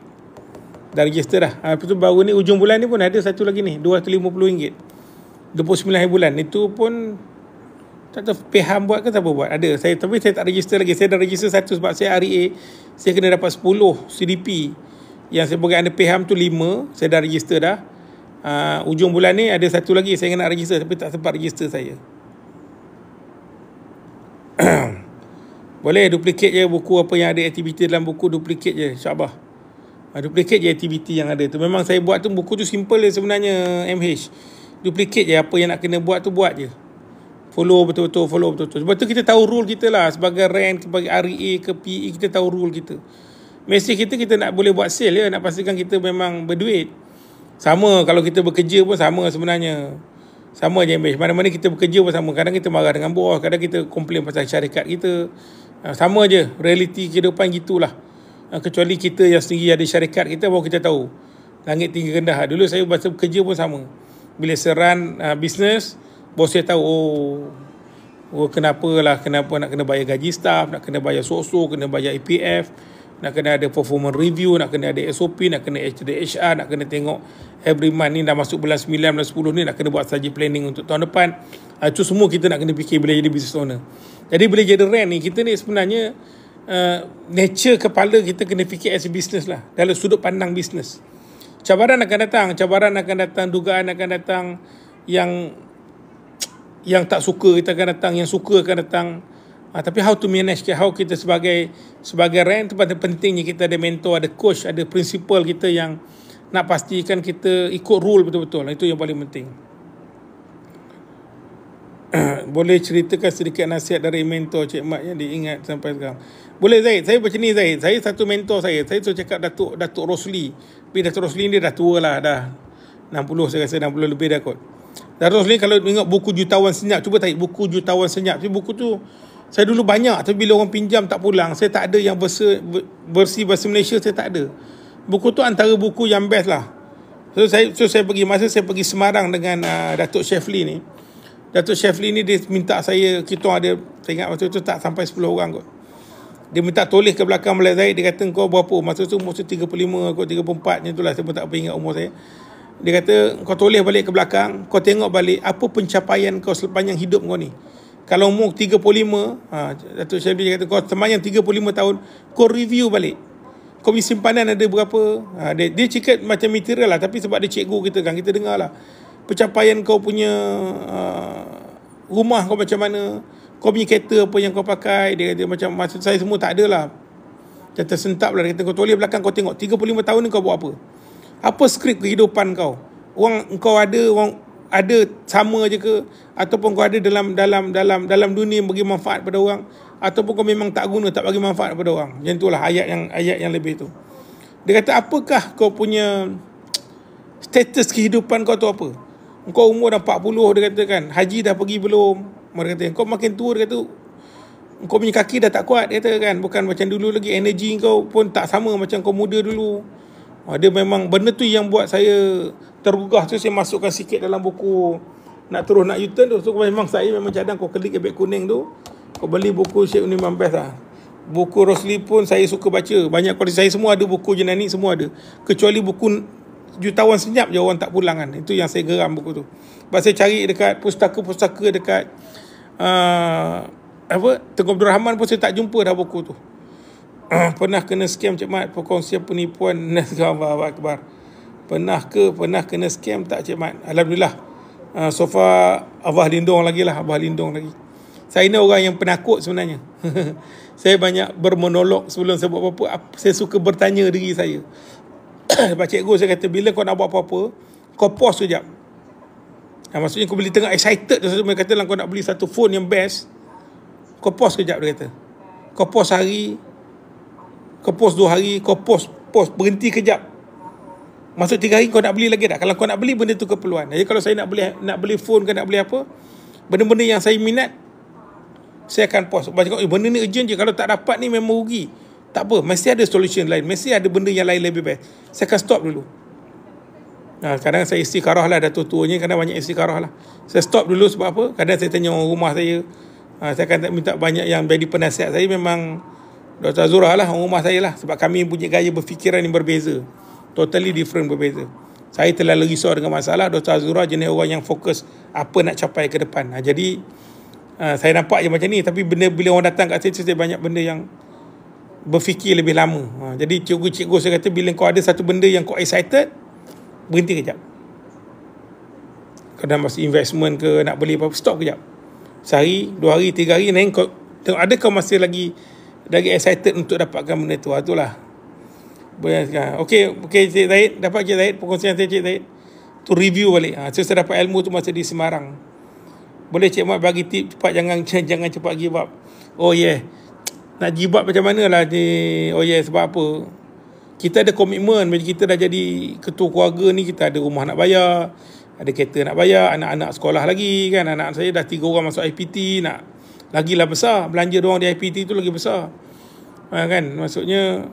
dah register dah uh, lepas tu baru ni ujung bulan ni pun ada satu lagi ni 250 ringgit 29 bulan itu pun tak tahu Peham buat ke siapa buat Ada saya Tapi saya tak register lagi Saya dah register satu Sebab saya RA e Saya kena dapat 10 CDP Yang saya pegang under Peham tu 5 Saya dah register dah uh, Ujung bulan ni Ada satu lagi Saya nak register Tapi tak sempat register saya *clears throat* Boleh duplicate je buku apa yang ada aktiviti dalam buku duplicate je syabah. Ah, duplicate je aktiviti yang ada tu. Memang saya buat tu buku tu simple je sebenarnya MH. Duplicate je apa yang nak kena buat tu buat je. Follow betul-betul, follow betul-betul. Sebab tu kita tahu rule kita lah sebagai rent, sebagai REA ke PE, kita tahu rule kita. Mesej kita, kita nak boleh buat sale ya, nak pastikan kita memang berduit. Sama kalau kita bekerja pun sama sebenarnya. Sama je image. Mana-mana kita bekerja pun sama. Kadang kita marah dengan bos, kadang kita komplain pasal syarikat kita. Ah, sama je, reality kehidupan gitulah. Ah, kecuali kita yang sendiri ada syarikat kita, baru kita tahu. Langit tinggi rendah. Dulu saya masa bekerja pun sama. Bila seran uh, business, bisnes, bos saya tahu oh, oh kenapa lah kenapa nak kena bayar gaji staff nak kena bayar sosok kena bayar EPF nak kena ada performance review nak kena ada SOP nak kena HDHR nak kena tengok every month ni dah masuk bulan 9 bulan 10 ni nak kena buat saja planning untuk tahun depan uh, itu semua kita nak kena fikir bila jadi business owner jadi bila jadi rent ni kita ni sebenarnya uh, nature kepala kita kena fikir as a business lah dalam sudut pandang business cabaran akan datang cabaran akan datang dugaan akan datang yang yang tak suka kita akan datang yang suka akan datang ha, tapi how to manage how kita sebagai sebagai rent pada pentingnya kita ada mentor ada coach ada principal kita yang nak pastikan kita ikut rule betul-betul itu yang paling penting *clears throat* boleh ceritakan sedikit nasihat dari mentor Cik Mat yang diingat sampai sekarang. Boleh Zaid, saya macam ni Zaid. Saya satu mentor saya. Saya tu cakap Datuk Datuk Rosli. Tapi Datuk Rosli ni dah tua lah dah. 60 saya rasa 60 lebih dah kot. Darul Salim kalau ingat buku Jutawan Senyap, cuba tarik buku Jutawan Senyap. Tapi buku tu, saya dulu banyak tapi bila orang pinjam tak pulang. Saya tak ada yang versi, versi bahasa Malaysia, saya tak ada. Buku tu antara buku yang best lah. So saya, so saya pergi, masa saya pergi Semarang dengan uh, Datuk Shefli ni. Datuk Shefli ni dia minta saya, kita ada, saya ingat waktu tu tak sampai 10 orang kot. Dia minta tulis ke belakang Malaysia Zahid, dia kata kau berapa? Masa tu umur tu 35 kot, 34 ni tu lah, saya pun tak ingat umur saya. Dia kata kau toleh balik ke belakang, kau tengok balik apa pencapaian kau sepanjang hidup kau ni. Kalau umur 35, ha, Datuk Syabri kata kau sepanjang 35 tahun, kau review balik. Kau punya simpanan ada berapa. Ha, dia, dia cakap macam material lah tapi sebab dia cikgu kita kan, kita dengar lah. Pencapaian kau punya uh, rumah kau macam mana, kau punya kereta apa yang kau pakai. Dia kata macam maksud saya semua tak ada lah. Dia tersentap lah. Dia kata kau toleh belakang kau tengok 35 tahun ni kau buat apa apa skrip kehidupan kau orang kau ada orang ada sama je ke ataupun kau ada dalam dalam dalam dalam dunia bagi manfaat pada orang ataupun kau memang tak guna tak bagi manfaat pada orang macam itulah ayat yang ayat yang lebih tu dia kata apakah kau punya status kehidupan kau tu apa kau umur dah 40 dia kata kan haji dah pergi belum mereka kata kau makin tua dia kata kau punya kaki dah tak kuat dia kata kan bukan macam dulu lagi Energi kau pun tak sama macam kau muda dulu Ha, dia memang benda tu yang buat saya tergugah tu saya masukkan sikit dalam buku nak terus nak U-turn tu. So memang saya memang cadang kau klik ebek kuning tu. Kau beli buku Syekh Unim Mampes lah. Buku Rosli pun saya suka baca. Banyak koleksi saya semua ada buku Jenani semua ada. Kecuali buku Jutawan Senyap je orang tak pulang kan. Itu yang saya geram buku tu. Sebab saya cari dekat pustaka-pustaka dekat uh, apa Tengok Abdul Rahman pun saya tak jumpa dah buku tu. *coughs* pernah kena scam Cik Mat perkongsian penipuan *laughs* Allah Akbar pernah ke pernah kena scam tak Cik Mat Alhamdulillah uh, so far Allah lindung lagi lah Allah lindung lagi saya ni orang yang penakut sebenarnya *laughs* saya banyak bermonolog sebelum saya buat apa-apa saya suka bertanya diri saya sebab *coughs* cikgu saya kata bila kau nak buat apa-apa kau pause sekejap nah, maksudnya kau beli tengah excited dan saya kata lah kau nak beli satu phone yang best kau pause sekejap dia kata kau pause hari kau post 2 hari kau post post berhenti kejap masuk tiga hari kau nak beli lagi tak kalau kau nak beli benda tu keperluan jadi kalau saya nak beli nak beli phone ke nak beli apa benda-benda yang saya minat saya akan post sebab cakap eh, benda ni urgent je kalau tak dapat ni memang rugi tak apa mesti ada solution lain mesti ada benda yang lain lebih baik saya akan stop dulu Ha, kadang saya istikarah lah Dato' tuanya Kadang banyak istikarah lah Saya stop dulu sebab apa Kadang saya tanya orang rumah saya ha, Saya akan minta banyak yang Jadi penasihat saya memang Dr. Azura lah orang rumah saya lah sebab kami punya gaya berfikiran yang berbeza totally different berbeza saya telah risau dengan masalah Dr. Azura jenis orang yang fokus apa nak capai ke depan ha, jadi ha, saya nampak je macam ni tapi benda bila orang datang kat saya saya banyak benda yang berfikir lebih lama ha, jadi cikgu-cikgu saya kata bila kau ada satu benda yang kau excited berhenti kejap kau dah masuk investment ke nak beli apa-apa stop kejap sehari dua hari tiga hari nanti kau tengok ada kau masih lagi lagi excited untuk dapatkan benda tu. Ha, itulah. Bayangkan. Okey, okey Cik Zaid, dapat Cik Zaid, perkongsian Cik Zaid. Tu review balik. Ha, saya dapat ilmu tu masa di Semarang. Boleh Cik Mat bagi tip cepat jangan *laughs* jangan cepat give up. Oh yeah. Nak give up macam manalah ni? Oh yeah, sebab apa? Kita ada komitmen bila kita dah jadi ketua keluarga ni kita ada rumah nak bayar, ada kereta nak bayar, anak-anak sekolah lagi kan. Anak saya dah tiga orang masuk IPT nak lagilah besar belanja dia di IPT tu lagi besar ha, kan maksudnya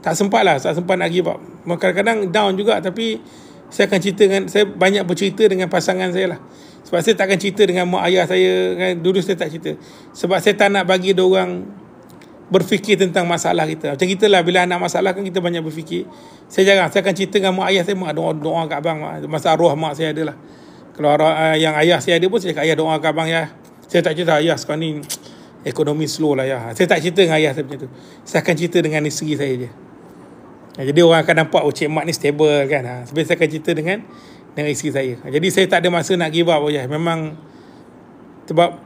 tak sempat lah tak sempat nak give up kadang-kadang down juga tapi saya akan cerita dengan saya banyak bercerita dengan pasangan saya lah sebab saya takkan cerita dengan mak ayah saya kan dulu saya tak cerita sebab saya tak nak bagi dia berfikir tentang masalah kita. Macam kita lah, bila anak masalah kan kita banyak berfikir. Saya jarang, saya akan cerita dengan mak ayah saya, mak doa, doa kat abang, mak. masa arwah mak saya adalah. Kalau eh, yang ayah saya ada pun, saya cakap ayah doa kat abang ya. Saya tak cerita ayah sekarang ni *tsk* ekonomi slow lah ayah. Saya tak cerita dengan ayah saya tu. Saya akan cerita dengan isteri saya je. Jadi orang akan nampak oh, cik mak ni stable kan. Ha. Sebab saya akan cerita dengan dengan isteri saya. Jadi saya tak ada masa nak give up oh, ayah. Memang sebab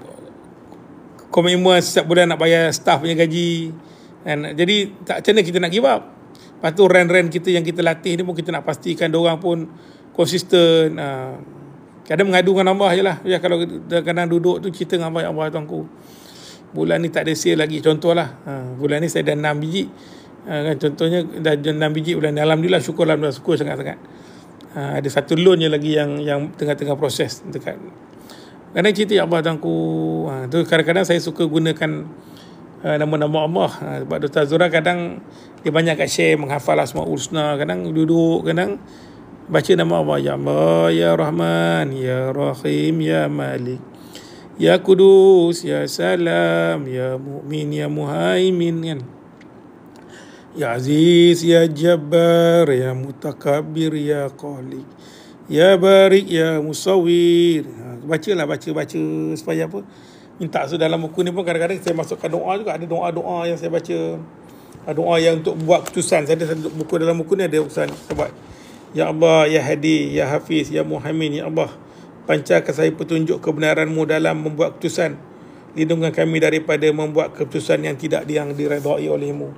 komitmen setiap bulan nak bayar staff punya gaji. Dan, jadi tak macam kita nak give up. Lepas tu rent-rent kita yang kita latih ni pun kita nak pastikan orang pun konsisten. Uh, Kadang mengadu dengan Allah je lah. Ya, kalau kita kadang duduk tu cerita dengan Allah, ya Allah tuanku. Bulan ni tak ada sale lagi. Contohlah. Ha, bulan ni saya dah enam biji. Ha, kan, contohnya dah enam biji bulan ni. Alhamdulillah syukur Alhamdulillah. Syukur sangat-sangat. Ha, ada satu loan je lagi yang yang tengah-tengah proses. Dekat. Kadang cerita ya Allah tuanku. Ha, tu kadang-kadang saya suka gunakan Uh, nama-nama Allah uh, ha, sebab Dr. Zura kadang dia banyak kat share menghafal asma'ul husna kadang duduk kadang Baca nama Allah Ya Allah, Ya Rahman, Ya Rahim, Ya Malik Ya Kudus, Ya Salam, Ya Mu'min, Ya Muhaimin kan? Ya Aziz, Ya Jabbar, Ya Mutakabir, Ya Qalik Ya Barik, Ya Musawir ha, lah baca, baca supaya apa Minta so dalam buku ni pun kadang-kadang saya masukkan doa juga Ada doa-doa yang saya baca Doa yang untuk buat keputusan Saya ada buku dalam buku ni ada keputusan Saya Ya Allah, Ya Hadi, Ya Hafiz, Ya Muhammad, Ya Allah. Pancarkan saya petunjuk kebenaranmu dalam membuat keputusan. lindungan kami daripada membuat keputusan yang tidak yang diredai olehmu.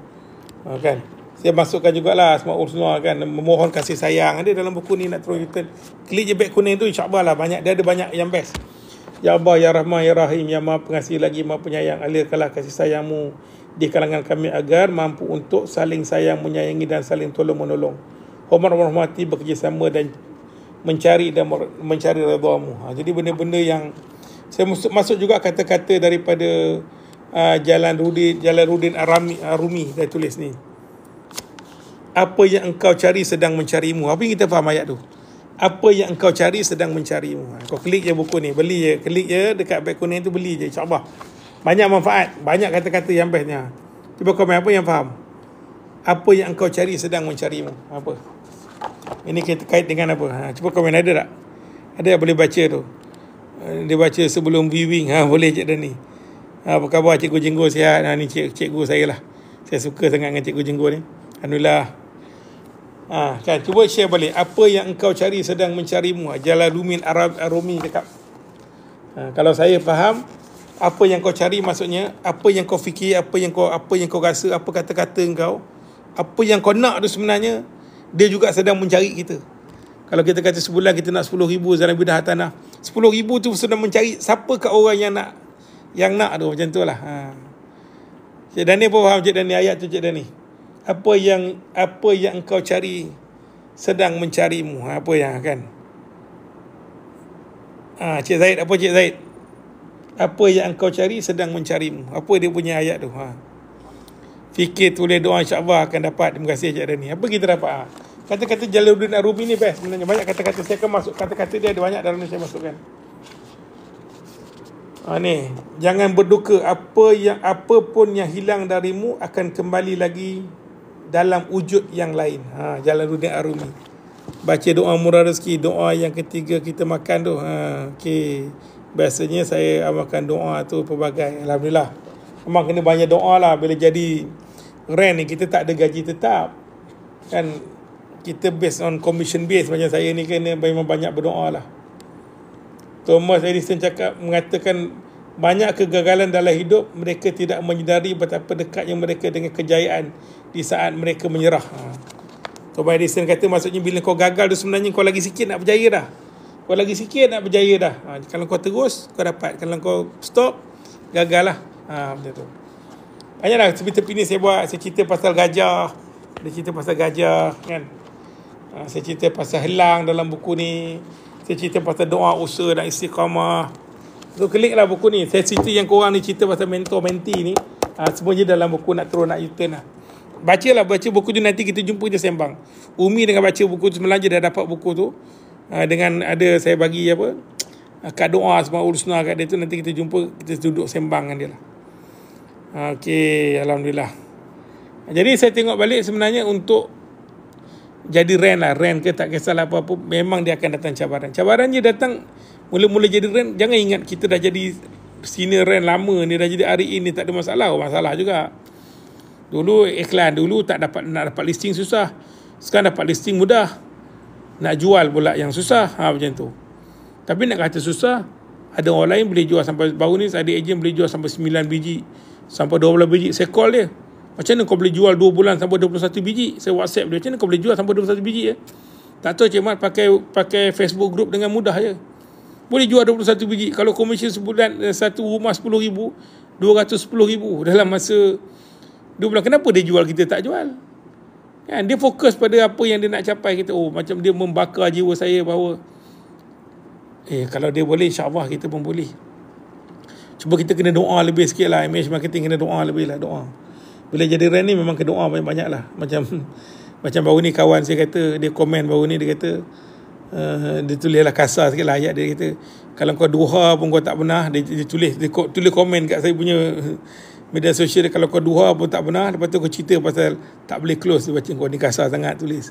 Ha, kan? Saya masukkan juga lah semua usnah kan. Memohon kasih sayang. Dia dalam buku ni nak terus return. Klik je beg kuning tu insyaAllah lah. Banyak, dia ada banyak yang best. Ya Allah, Ya Rahman, Ya Rahim, Ya Maha Pengasih lagi, Maha Penyayang. Alirkanlah kasih sayangmu di kalangan kami agar mampu untuk saling sayang, menyayangi dan saling tolong, menolong. Umar menghormati bekerjasama dan mencari dan mencari redha Ha, jadi benda-benda yang saya masuk, masuk juga kata-kata daripada uh, Jalan Rudin Jalan Rudin Arami Arumi Dia tulis ni. Apa yang engkau cari sedang mencarimu. Apa yang kita faham ayat tu? Apa yang engkau cari sedang mencarimu. Ha, kau klik je buku ni. Beli je. Klik je dekat beg kuning tu beli je. InsyaAllah. Banyak manfaat. Banyak kata-kata yang bestnya. Cuba komen apa yang faham. Apa yang engkau cari sedang mencarimu. Apa? Ini kita kait dengan apa? Ha, cuba komen ada tak? Ada yang boleh baca tu? Eh, dia baca sebelum viewing. Ha, *laughs* boleh Cik Dani. Ha, apa khabar Cikgu Jenggo sihat? Ha, ni cik, Cikgu saya lah. Saya suka sangat dengan Cikgu Jenggo ni. Alhamdulillah. Ha, kan, cuba share balik. Apa yang engkau cari sedang mencarimu? Jalan Lumin Arab, Arumi cakap. Ha, kalau saya faham, apa yang kau cari maksudnya, apa yang kau fikir, apa yang kau apa yang kau rasa, apa kata-kata engkau, apa yang kau nak tu sebenarnya, dia juga sedang mencari kita. Kalau kita kata sebulan kita nak 10 ribu Zainal Bidah Hatanah. 10 ribu tu sedang mencari siapa ke orang yang nak. Yang nak tu macam tu lah. Ha. Dhani pun faham Cik Dhani ayat tu Cik Dhani. Apa yang apa yang engkau cari sedang mencarimu. Ha, apa yang akan. Ah, ha, Cik Zaid apa Cik Zaid? Apa yang engkau cari sedang mencarimu. Apa dia punya ayat tu. Ha fikir tulis doa insyaAllah akan dapat. Terima kasih Encik Dhani. Apa kita dapat? Ha? Kata-kata Jalaluddin Arumi ni best sebenarnya. Banyak kata-kata saya akan masuk. Kata-kata dia ada banyak dalam ni saya masukkan. Ha, ni. Jangan berduka. Apa yang apa pun yang hilang darimu akan kembali lagi dalam wujud yang lain. Ha, Jalaluddin Arumi. Baca doa murah rezeki. Doa yang ketiga kita makan tu. Ha, okay. Biasanya saya amalkan doa tu pelbagai. Alhamdulillah. Memang kena banyak doa lah bila jadi rent ni kita tak ada gaji tetap. Kan kita based on commission base. macam saya ni kena memang banyak berdoa lah. Thomas Edison cakap mengatakan banyak kegagalan dalam hidup mereka tidak menyedari betapa dekatnya mereka dengan kejayaan di saat mereka menyerah. Ha. Thomas Edison kata maksudnya bila kau gagal tu sebenarnya kau lagi sikit nak berjaya dah. Kau lagi sikit nak berjaya dah. Ha. Kalau kau terus kau dapat. Kalau kau stop gagal lah. Ha, macam tu. Banyaklah tepi tepi ni saya buat saya cerita pasal gajah, saya cerita pasal gajah kan. Ha, saya cerita pasal helang dalam buku ni. Saya cerita pasal doa usaha dan istiqamah. So kliklah buku ni. Saya cerita yang korang ni cerita pasal mentor menti ni. Ha, ah, semuanya dalam buku nak terus nak u lah. Baca lah, baca buku tu nanti kita jumpa je sembang. Umi dengan baca buku tu sebenarnya dah dapat buku tu. Ha, dengan ada saya bagi apa, kad doa semua urus kat dia tu nanti kita jumpa, kita duduk sembang dengan dia lah. Okey, Alhamdulillah. Jadi saya tengok balik sebenarnya untuk jadi rent lah. Rent ke tak kisahlah apa-apa. Memang dia akan datang cabaran. Cabaran dia datang mula-mula jadi rent. Jangan ingat kita dah jadi senior rent lama ni. Dah jadi hari e ini tak ada masalah. Oh, masalah juga. Dulu iklan dulu tak dapat nak dapat listing susah. Sekarang dapat listing mudah. Nak jual pula yang susah. Ha, macam tu. Tapi nak kata susah. Ada orang lain boleh jual sampai baru ni. Ada ejen boleh jual sampai 9 biji sampai 12 biji saya call dia macam mana kau boleh jual 2 bulan sampai 21 biji saya whatsapp dia macam mana kau boleh jual sampai 21 biji ya tak tahu Cik Mat pakai pakai Facebook group dengan mudah je ya? boleh jual 21 biji kalau komisen sebulan eh, satu rumah 10 ribu 210 ribu dalam masa 2 bulan kenapa dia jual kita tak jual kan dia fokus pada apa yang dia nak capai kita oh macam dia membakar jiwa saya bahawa eh kalau dia boleh insyaAllah kita pun boleh Cuba kita kena doa lebih sikit lah Image marketing kena doa lebih lah doa Bila jadi rent ni memang kena doa banyak-banyak lah Macam *laughs* Macam baru ni kawan saya kata Dia komen baru ni dia kata uh, Dia tulis lah kasar sikit lah ayat dia kata Kalau kau duha pun kau tak pernah Dia, dia tulis dia tulis komen kat saya punya *laughs* Media sosial dia Kalau kau duha pun tak pernah Lepas tu kau cerita pasal Tak boleh close Dia macam kau ni kasar sangat tulis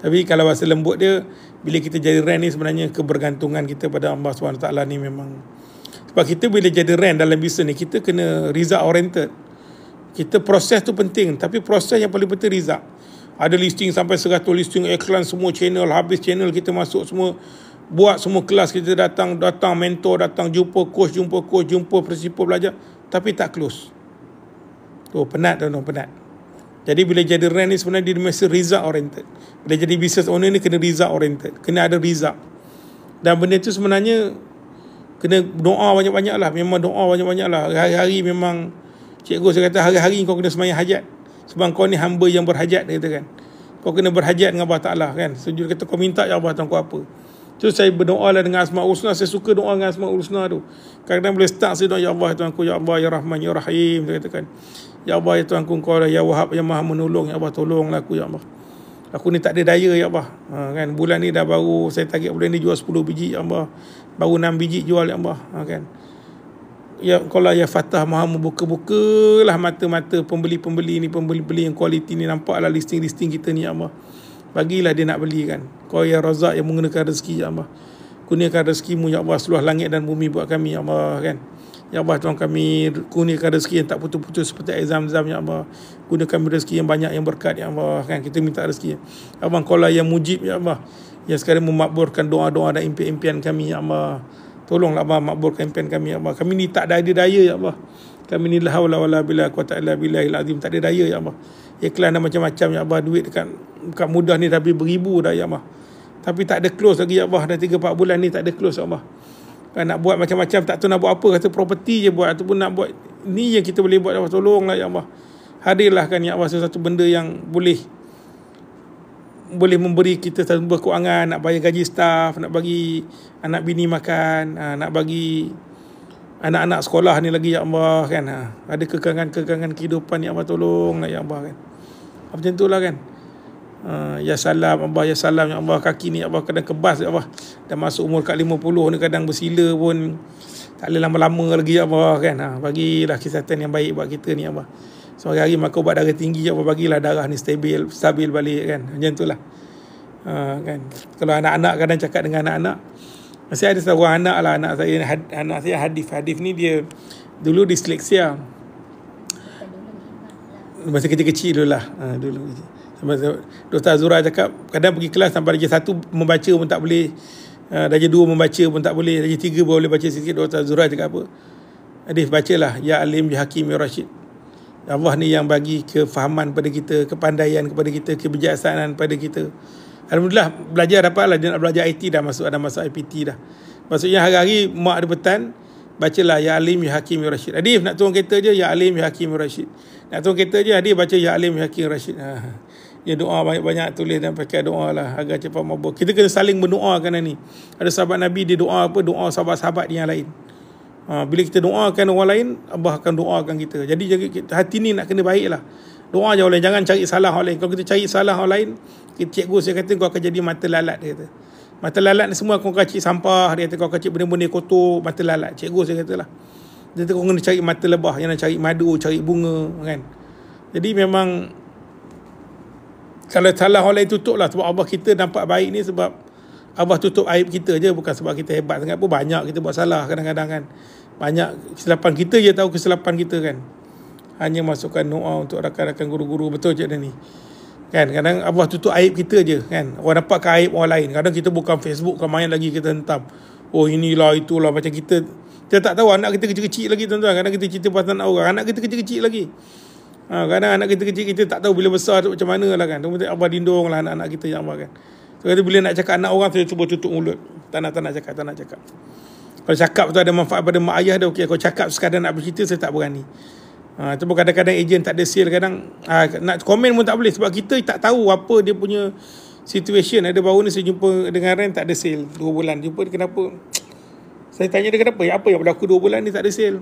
tapi kalau bahasa lembut dia, bila kita jadi rent ni sebenarnya kebergantungan kita pada Allah SWT ni memang sebab kita bila jadi rent dalam bisnes ni, kita kena result oriented. Kita proses tu penting, tapi proses yang paling penting result. Ada listing sampai 100 listing, iklan semua channel, habis channel kita masuk semua, buat semua kelas kita datang, datang mentor, datang jumpa coach, jumpa coach, jumpa prinsipal belajar, tapi tak close. Tu oh, penat tu, penat. Jadi bila jadi rent ni sebenarnya dia mesti result oriented. Bila jadi business owner ni kena result oriented. Kena ada result. Dan benda tu sebenarnya kena doa banyak-banyak lah memang doa banyak-banyak lah hari-hari memang cikgu saya kata hari-hari kau kena semayang hajat sebab kau ni hamba yang berhajat dia kata kan kau kena berhajat dengan Allah Ta'ala kan so dia kata kau minta ya Allah Ta'ala kau apa tu so, saya berdoa lah dengan Asma Usna saya suka doa dengan Asma Usna tu kadang-kadang boleh start saya doa ya Allah ya Tuhan ya Allah ya Rahman ya Rahim dia kata kan ya Allah ya Tuhan ku kau lah ya Wahab ya Maha menolong ya Allah tolonglah aku ya Allah Aku ni tak ada daya ya Allah. Ha, kan bulan ni dah baru saya target bulan ni jual 10 biji ya Allah baru 6 biji jual ya Allah ha, kan ya kalau ya fatah maha membuka-bukalah mata-mata pembeli-pembeli ni pembeli-pembeli yang kualiti ni lah listing-listing kita ni ya Allah bagilah dia nak beli kan kau ya razak yang mengenakan rezeki ya Allah kurniakan rezekimu ya Allah seluruh langit dan bumi buat kami ya Allah kan Ya Allah Tuhan kami kurniakan rezeki yang tak putus-putus seperti azam azam ya Allah. Gunakan rezeki yang banyak yang berkat ya Allah kan kita minta rezeki. Abang kau yang mujib ya Allah. Ya sekarang memakburkan doa-doa dan impian-impian kami ya Allah. Tolonglah Allah makburkan impian kami ya Allah. Kami ni tak ada daya ya Allah. Kami ni la haula wala bila quwata illa billahi alazim tak ada daya ya Allah. Iklan dan macam-macam ya Allah duit dekat bukan mudah ni tapi beribu dah ya Allah. Tapi tak ada close lagi ya Allah dah 3 4 bulan ni tak ada close ya Allah. Kan nak buat macam-macam tak tahu nak buat apa kata property je buat ataupun nak buat ni yang kita boleh buat ya Allah tolonglah ya Allah. Hadirlah kan ya Allah satu benda yang boleh boleh memberi kita sumber kewangan nak bayar gaji staff nak bagi anak bini makan ha, nak bagi anak-anak sekolah ni lagi ya Allah kan ha. ada kekangan-kekangan kehidupan ya Allah tolong lah, ya Allah kan apa ha, macam itulah kan ha, ya salam ya Allah ya salam ya Allah kaki ni ya Allah kadang kebas ya Allah dah masuk umur kat 50 ni kadang bersila pun tak boleh lama-lama lagi ya Allah kan ha, bagilah kesihatan yang baik buat kita ni ya Allah So hari-hari makan ubat darah tinggi bagi lah darah ni stabil stabil balik kan. Macam itulah. Uh, ha, kan. Kalau anak-anak kadang cakap dengan anak-anak. Masih ada satu anak lah anak saya had, anak saya Hadif. Hadif ni dia dulu disleksia. Masa kecil-kecil dulu lah. Uh, dulu Masa Dr. Azura cakap kadang pergi kelas sampai darjah satu membaca pun tak boleh. Uh, darjah dua membaca pun tak boleh. Darjah tiga boleh baca sikit. Dr. Azura cakap apa? Hadif bacalah. Ya Alim, Ya Hakim, Ya Rashid. Allah ni yang bagi kefahaman pada kita, kepandaian kepada kita, kebijaksanaan pada kita. Alhamdulillah belajar dapat lah. Dia nak belajar IT dah masuk, ada masuk IPT dah. Maksudnya hari-hari mak ada petan, bacalah Ya Alim, Ya Hakim, Ya Rashid. Hadif nak turun kereta je, Ya Alim, Ya Hakim, Ya Rashid. Nak turun kereta je, Hadif baca Ya Alim, Ya Hakim, Ya Rashid. Ha. Ya doa banyak-banyak tulis dan pakai doa lah agar cepat mabuk. Kita kena saling berdoa kerana ni. Ada sahabat Nabi dia doa apa? Doa sahabat-sahabat yang lain. Ha, bila kita doakan orang lain, Allah akan doakan kita. Jadi hati ni nak kena baiklah. Doa je orang lain. Jangan cari salah orang lain. Kalau kita cari salah orang lain, kita cikgu saya kata kau akan jadi mata lalat dia kata. Mata lalat ni semua kau kacik sampah. Dia kata kau kacik benda-benda kotor. Mata lalat. Cikgu saya kata lah. Dia kata kau kena cari mata lebah. Jangan cari madu, cari bunga. Kan? Jadi memang kalau salah orang lain tutup lah. Sebab Allah kita nampak baik ni sebab Allah tutup aib kita je. Bukan sebab kita hebat sangat pun. Banyak kita buat salah kadang-kadang kan banyak kesilapan kita je tahu kesilapan kita kan hanya masukkan doa untuk rakan-rakan guru-guru betul je ni kan kadang Allah tutup aib kita je kan orang dapat ke aib orang lain kadang kita bukan Facebook kan main lagi kita hentam oh inilah itulah macam kita kita tak tahu anak kita kecil-kecil lagi tuan-tuan kadang kita cerita pasal anak orang anak kita kecil-kecil lagi ha, kadang anak kita kecil kita tak tahu bila besar tu macam mana lah kan tuan-tuan Allah lah anak-anak kita yang Allah kan so, kata, bila nak cakap anak orang tu cuba tutup mulut tak nak, tak nak cakap tak nak cakap kalau cakap tu ada manfaat pada mak ayah dia okey. Kau cakap sekadar nak bercerita saya tak berani. Ha, itu pun kadang-kadang ejen tak ada sale kadang ha, nak komen pun tak boleh sebab kita tak tahu apa dia punya situation ada baru ni saya jumpa dengan Ren tak ada sale dua bulan jumpa dia kenapa saya tanya dia kenapa Ya apa yang berlaku dua bulan ni tak ada sale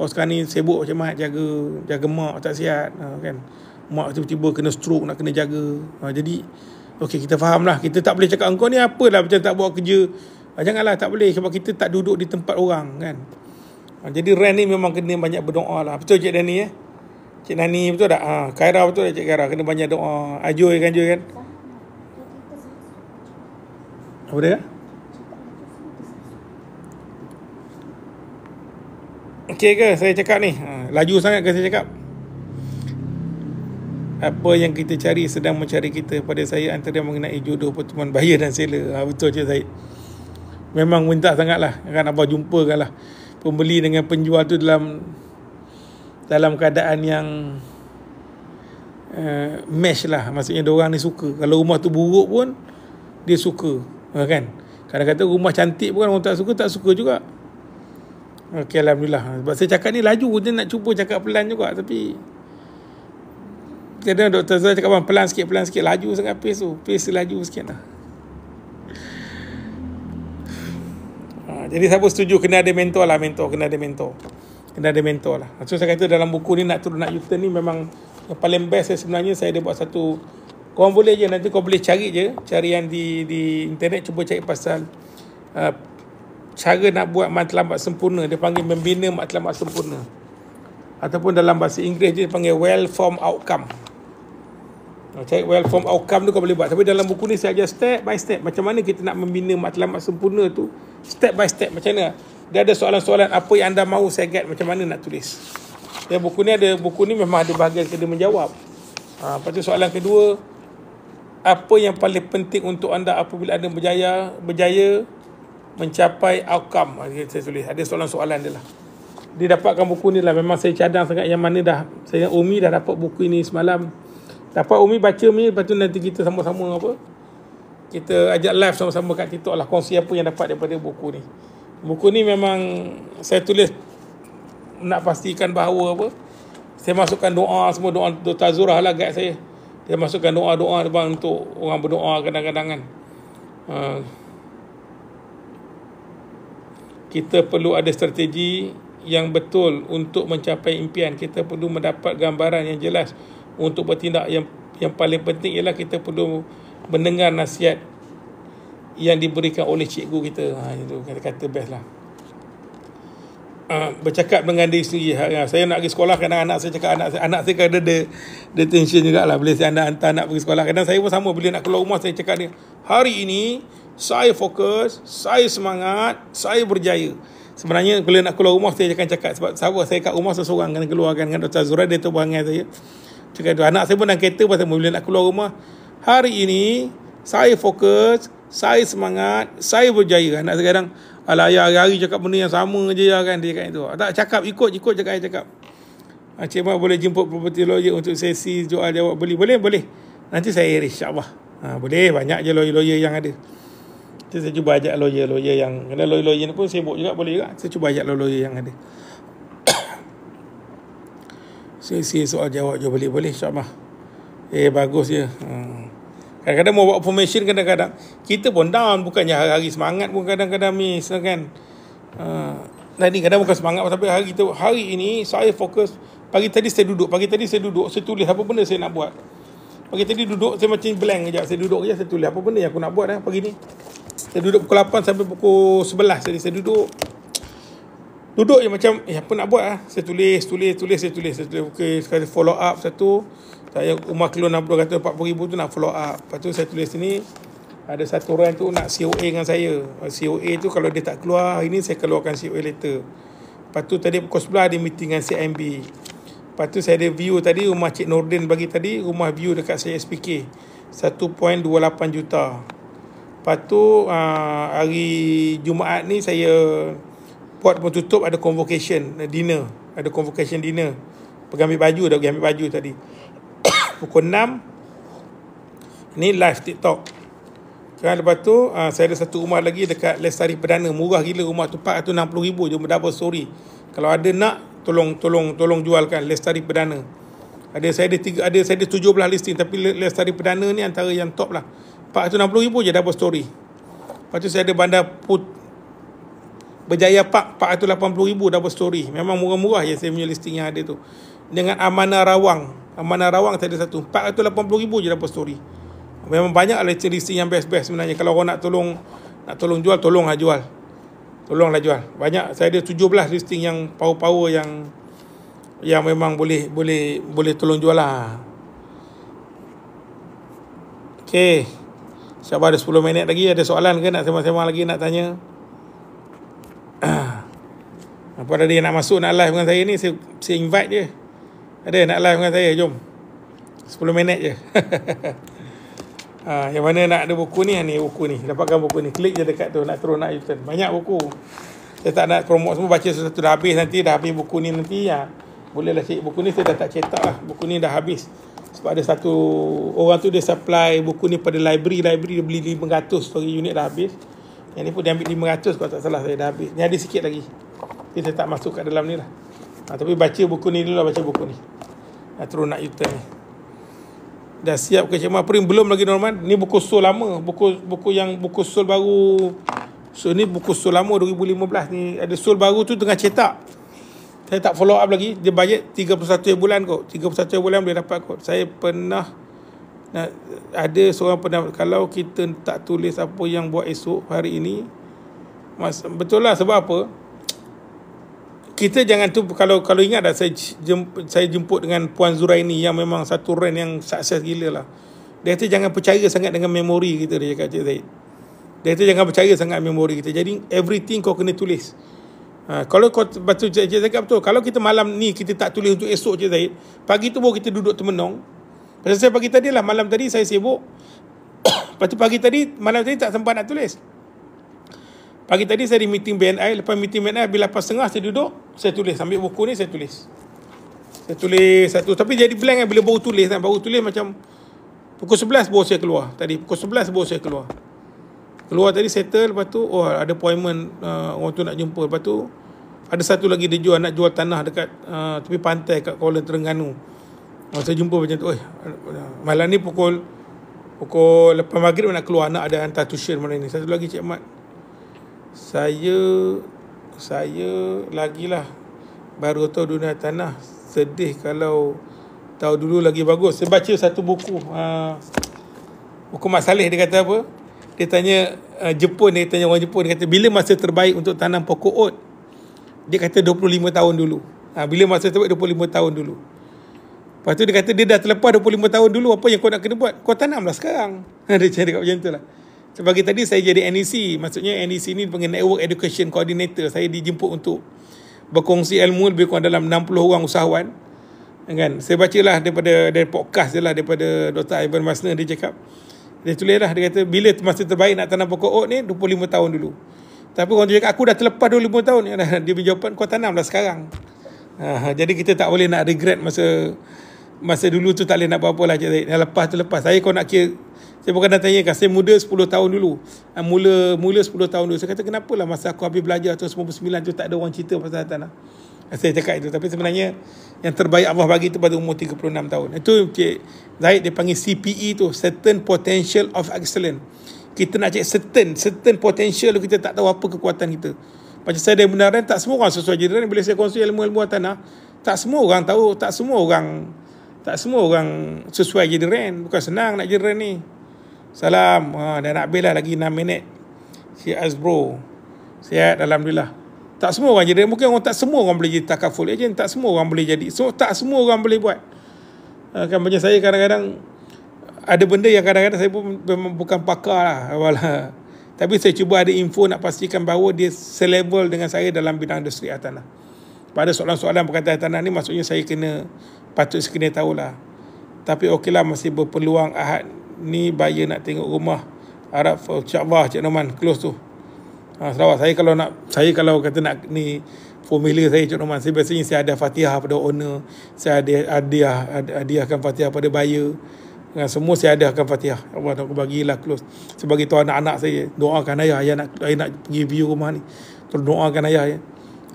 oh sekarang ni sibuk macam mat jaga jaga mak tak sihat ha, kan mak tiba-tiba kena stroke nak kena jaga ha, jadi Okey kita faham lah Kita tak boleh cakap Engkau ni apalah Macam tak buat kerja Ah, janganlah tak boleh sebab kita tak duduk di tempat orang kan. Ah, jadi Ren memang kena banyak berdoa lah. Betul Cik Dani eh? Cik Nani betul tak? Ha, Kaira betul tak Cik Kaira? Kena banyak doa. Ajoy kan Ajoy kan? Apa dia? Okey ke saya cakap ni? Ha, laju sangat ke saya cakap? Apa yang kita cari sedang mencari kita pada saya antara mengenai jodoh pertemuan bahaya dan sela. Ha, betul je Zaid memang minta sangat lah kan Abah jumpakan lah pembeli dengan penjual tu dalam dalam keadaan yang uh, eh, match lah maksudnya dia orang ni suka kalau rumah tu buruk pun dia suka ha, kan kadang-kadang rumah cantik pun orang tak suka tak suka juga Okey Alhamdulillah Sebab saya cakap ni laju Dia nak cuba cakap pelan juga Tapi Kadang-kadang Dr. Zah cakap Pelan sikit Pelan sikit Laju sangat pace tu Pace laju sikit lah jadi siapa setuju kena ada mentor lah mentor kena ada mentor kena ada mentor lah so saya kata dalam buku ni nak turun nak u ni memang yang paling best sebenarnya saya ada buat satu korang boleh je nanti kau boleh cari je cari yang di di internet cuba cari pasal uh, cara nak buat matlamat sempurna dia panggil membina matlamat sempurna ataupun dalam bahasa Inggeris dia panggil well form outcome Cari well form outcome tu kau boleh buat. Tapi dalam buku ni saya ajar step by step. Macam mana kita nak membina matlamat sempurna tu. Step by step macam mana. Dia ada soalan-soalan apa yang anda mahu saya get. Macam mana nak tulis. Ya, buku ni ada buku ni memang ada bahagian kena menjawab. Ha, lepas tu soalan kedua. Apa yang paling penting untuk anda apabila anda berjaya berjaya mencapai outcome. Ha, saya tulis. Ada soalan-soalan dia lah. Dia dapatkan buku ni lah. Memang saya cadang sangat yang mana dah. Saya Umi dah dapat buku ini semalam. Tak Umi baca Umi lepas tu nanti kita sama-sama apa? Kita ajak live sama-sama kat TikTok lah kongsi apa yang dapat daripada buku ni. Buku ni memang saya tulis nak pastikan bahawa apa? Saya masukkan doa semua doa doa tazurah lah guide saya. Dia masukkan doa-doa bang untuk orang berdoa kadang-kadang kan. Uh, kita perlu ada strategi yang betul untuk mencapai impian. Kita perlu mendapat gambaran yang jelas untuk bertindak yang yang paling penting ialah kita perlu mendengar nasihat yang diberikan oleh cikgu kita. Ha, itu kata-kata best lah. Uh, bercakap dengan diri sendiri ha, ya, saya nak pergi sekolah kadang anak saya cakap anak saya, anak saya kadang ada detention juga lah bila saya nak hantar anak pergi sekolah kadang saya pun sama bila nak keluar rumah saya cakap dia hari ini saya fokus saya semangat saya berjaya sebenarnya bila nak keluar rumah saya akan cakap sebab sahabat saya kat rumah saya seorang kan keluarkan dengan Dr. Zura dia tu bangai saya Cakap tu anak saya pun dalam kereta pasal bila nak keluar rumah. Hari ini saya fokus, saya semangat, saya berjaya. Anak saya kadang ala ayah hari-hari cakap benda yang sama je ya kan dia kan itu. Tak cakap ikut ikut cakap ayah cakap. Encik ah, Mak boleh jemput property lawyer untuk sesi jual jawab beli. Boleh, boleh. Nanti saya iris, insyaAllah. Ha, boleh, banyak je lawyer-lawyer yang ada. Nanti saya cuba ajak lawyer-lawyer yang... Kerana lawyer-lawyer ni pun sibuk juga, boleh juga. Saya cuba ajak lawyer-lawyer yang ada sesi soal jawab je boleh boleh insyaallah eh bagus je hmm. kadang-kadang mau buat formation kadang-kadang kita pun down bukannya hari-hari semangat pun kadang-kadang miss ya kan hmm. Ha. Dan ni kadang bukan semangat tapi hari tu hari ini saya fokus pagi tadi saya duduk pagi tadi saya duduk saya tulis apa benda saya nak buat pagi tadi duduk saya macam blank je saya duduk je saya tulis apa benda yang aku nak buat eh, pagi ni saya duduk pukul 8 sampai pukul 11 tadi saya duduk duduk je macam eh apa nak buat lah saya tulis tulis tulis saya tulis saya tulis ok sekarang follow up satu saya rumah kilo 60 kata 40 ribu tu nak follow up lepas tu saya tulis sini ada satu orang tu nak COA dengan saya COA tu kalau dia tak keluar hari ni saya keluarkan COA later lepas tu tadi pukul sebelah ada meeting dengan CMB. lepas tu saya ada view tadi rumah Cik Nordin bagi tadi rumah view dekat saya SPK 1.28 juta lepas tu uh, hari Jumaat ni saya airport pun tutup ada convocation eh, dinner ada convocation dinner pergi ambil baju dah pergi ambil baju tadi *coughs* pukul 6 ini live TikTok kan lepas tu ah, saya ada satu rumah lagi dekat Lestari Perdana murah gila rumah tu tu 460 ribu jumpa double story kalau ada nak tolong tolong tolong jualkan Lestari Perdana ada saya ada tiga, ada saya ada 17 listing tapi Lestari Perdana ni antara yang top lah tu 460 ribu je double story lepas tu saya ada bandar put Berjaya Park 480 ribu double story. Memang murah-murah je saya punya listing yang ada tu. Dengan Amana Rawang. Amana Rawang ada satu. 480 ribu je double story. Memang banyak lah listing yang best-best sebenarnya. Kalau orang nak tolong nak tolong jual, tolonglah jual. Tolonglah jual. Banyak saya ada 17 listing yang power-power yang yang memang boleh boleh boleh tolong jual lah. Okay Siapa ada 10 minit lagi ada soalan ke nak sembang-sembang lagi nak tanya? Kepada dia nak masuk nak live dengan saya ni saya, saya invite je Ada nak live dengan saya jom 10 minit je ha, *laughs* Yang mana nak ada buku ni ni buku ni Dapatkan buku ni Klik je dekat tu nak terus nak return Banyak buku Saya tak nak promote semua Baca satu dah habis nanti Dah habis buku ni nanti ya. Bolehlah cek buku ni Saya dah tak cetak lah Buku ni dah habis Sebab ada satu Orang tu dia supply buku ni Pada library Library dia beli 500 Sorry unit dah habis yang ni pun dia ambil 500 kalau tak salah saya dah habis. Ni ada sikit lagi. Kita tak masuk kat dalam ni lah. Ha, tapi baca buku ni dulu lah, baca buku ni. Ha, terus nak yuta ni. Dah siap ke Cikmah Prim? Belum lagi Norman. Ni buku sul lama. Buku buku yang buku sul baru. So ni buku sul lama 2015 ni. Ada sul baru tu tengah cetak. Saya tak follow up lagi. Dia bajet 31 bulan kot. 31 bulan boleh dapat kot. Saya pernah nak, ada seorang pernah kalau kita tak tulis apa yang buat esok hari ini mas, betul lah sebab apa kita jangan tu kalau kalau ingat dah saya jemput, saya jemput dengan puan Zuraini yang memang satu ren yang sukses gila lah. Dia kata jangan percaya sangat dengan memori kita dia cakap Zaid. Dia kata jangan percaya sangat memori kita. Jadi everything kau kena tulis. Ha, kalau kau betul Cik, Cik cakap betul. Kalau kita malam ni kita tak tulis untuk esok Cik Zaid. Pagi tu baru kita duduk termenung. Pasal saya pagi tadi lah malam tadi saya sibuk. *coughs* Lepas pagi tadi malam tadi tak sempat nak tulis. Pagi tadi saya di meeting BNI, lepas meeting BNI bila pas tengah saya duduk, saya tulis sambil buku ni saya tulis. Saya tulis satu tapi jadi blank kan bila baru tulis kan baru tulis macam pukul 11 baru saya keluar. Tadi pukul 11 baru saya keluar. Keluar tadi settle lepas tu oh ada appointment uh, orang tu nak jumpa lepas tu ada satu lagi dia jual nak jual tanah dekat uh, tepi pantai kat Kuala Terengganu. Oh, saya jumpa macam tu. Oi, malam ni pukul pukul lepas maghrib nak keluar anak ada hantar tuition malam ni. Satu lagi Cik Mat saya saya lagilah baru tahu dunia tanah sedih kalau tahu dulu lagi bagus saya baca satu buku ha, buku Mak Saleh dia kata apa dia tanya uh, Jepun dia tanya orang Jepun dia kata bila masa terbaik untuk tanam pokok oat dia kata 25 tahun dulu ha, bila masa terbaik 25 tahun dulu lepas tu dia kata dia dah terlepas 25 tahun dulu apa yang kau nak kena buat kau tanamlah sekarang *laughs* dia cakap macam tu lah Sebagai tadi saya jadi NEC, maksudnya NEC ni panggil Network Education Coordinator. Saya dijemput untuk berkongsi ilmu lebih kurang dalam 60 orang usahawan. Kan? Saya bacalah daripada dari podcast je lah daripada Dr. Ivan Masner dia cakap. Dia tulis lah, dia kata bila masa terbaik nak tanam pokok oak ni 25 tahun dulu. Tapi orang tu cakap aku dah terlepas 25 tahun. Dia punya jawapan kau tanam lah sekarang. Ha, jadi kita tak boleh nak regret masa masa dulu tu tak boleh nak buat apa lah. Yang lepas tu lepas. Saya kau nak kira saya pun kadang tanya kan, saya muda 10 tahun dulu. Ah, mula mula 10 tahun dulu. Saya kata, kenapa lah masa aku habis belajar tahun 99 tu tak ada orang cerita pasal tanah. Ah, saya cakap itu. Tapi sebenarnya, yang terbaik Allah bagi itu pada umur 36 tahun. Itu Encik Zahid, dia panggil CPE tu. Certain Potential of Excellence. Kita nak cek certain, certain potential tu kita tak tahu apa kekuatan kita. Macam saya dari benar tak semua orang sesuai jiran. Bila saya kongsi ilmu-ilmu tanah, tak semua orang tahu, tak semua orang tak semua orang sesuai jadi ren bukan senang nak jadi ren ni Salam. Ha, dah nak habis lah lagi 6 minit. Si Azbro. Sihat Alhamdulillah. Tak semua orang jadi. Mungkin orang tak semua orang boleh jadi takaful agent. Tak semua orang boleh jadi. So, tak semua orang boleh buat. Ha, kan macam saya kadang-kadang ada benda yang kadang-kadang saya pun memang bukan pakar lah. Awal, *laughs* tapi saya cuba ada info nak pastikan bahawa dia selevel dengan saya dalam bidang industri tanah. Pada soalan-soalan berkaitan tanah ni maksudnya saya kena patut saya kena tahulah. Tapi okeylah masih berpeluang ahad ni buyer nak tengok rumah Arab Syabah Cik Norman close tu ha, Sarawak saya kalau nak saya kalau kata nak ni formula saya Cik Norman saya biasanya saya ada fatihah pada owner saya ada hadiah hadiahkan fatihah pada buyer dengan ha, semua saya ada hadiahkan fatihah Allah nak bagilah close sebagai tuan anak-anak saya doakan ayah ayah nak ayah nak pergi view rumah ni terus doakan ayah ya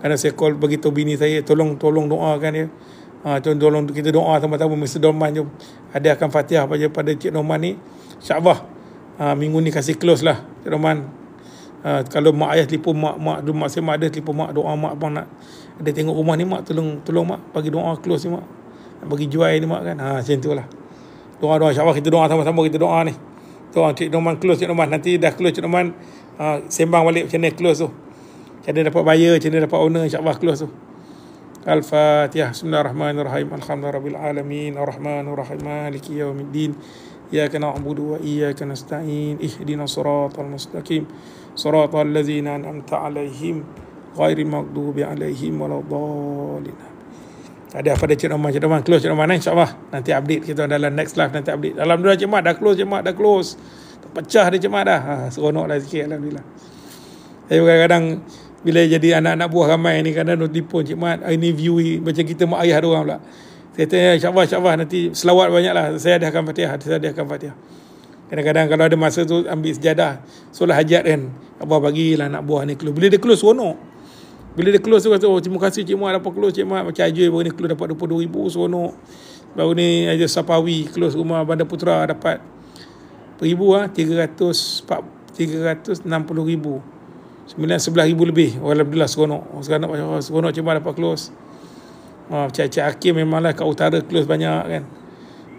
kerana saya call bagi tu bini saya tolong tolong doakan ya Ha, tuan tolong kita doa sama-sama Mr. Norman tu. Ada akan fatihah pada, pada Cik Norman ni. InsyaAllah. Ha, minggu ni kasih close lah. Cik Norman. Ha, kalau mak ayah telefon mak, mak, mak, mak saya mak ada telefon mak. Doa mak abang nak. Ada tengok rumah ni mak. Tolong tolong mak. Bagi doa close ni mak. Nak bagi jual ni mak kan. Ha, macam tu lah. Doa-doa insyaAllah kita doa sama-sama kita doa ni. Doa Cik Norman close Cik Norman. Nanti dah close Cik Norman. Ha, sembang balik macam mana close tu. Macam mana dapat buyer, macam mana dapat owner, insyaAllah close tu. Al-Fatihah. Bismillahirrahmanirrahim. Alhamdulillahirrahmanirrahim. Ar-Rahmanirrahim. Maliki yawmiddin. Iyaka na'budu wa iyaka nasta'in. Ihdina suratul mustaqim. Suratul lazina an'amta alaihim. Ghairi maqdubi alaihim waladhalina. Ada apa dia Cik Rahman? Cik Rahman, close Cik Rahman eh? InsyaAllah. Nanti update kita dalam next live. Nanti update. Alhamdulillah. dua Cik Mat dah close Cik Mat. Dah close. Terpecah dia Cik Mat dah. Ha, seronok lah sikit. Alhamdulillah. Saya kadang-kadang bila jadi anak-anak buah ramai ni kadang nak tipu Cik Mat, hari ni view macam kita mak ayah orang pula. Saya tanya, syabas, syabas, nanti selawat banyaklah. Saya ada akan fatihah, saya ada akan fatihah. Kadang-kadang kalau ada masa tu ambil sejadah, solat hajat kan. Abah bagilah anak buah ni keluar. Bila dia keluar, seronok. Bila dia keluar, saya oh, terima kasih Cik Mat, dapat keluar Cik Mat. Macam ajar, baru ni keluar dapat RM22,000, seronok. Baru ni aja Sapawi, keluar rumah Bandar putra dapat RM1,000, ha? 300, 360000 Sembilan sebelah ribu lebih Walau oh, Abdullah seronok oh, Seronok macam oh, Seronok macam dapat close ha, Cik, Cik Hakim memanglah Kat utara close banyak kan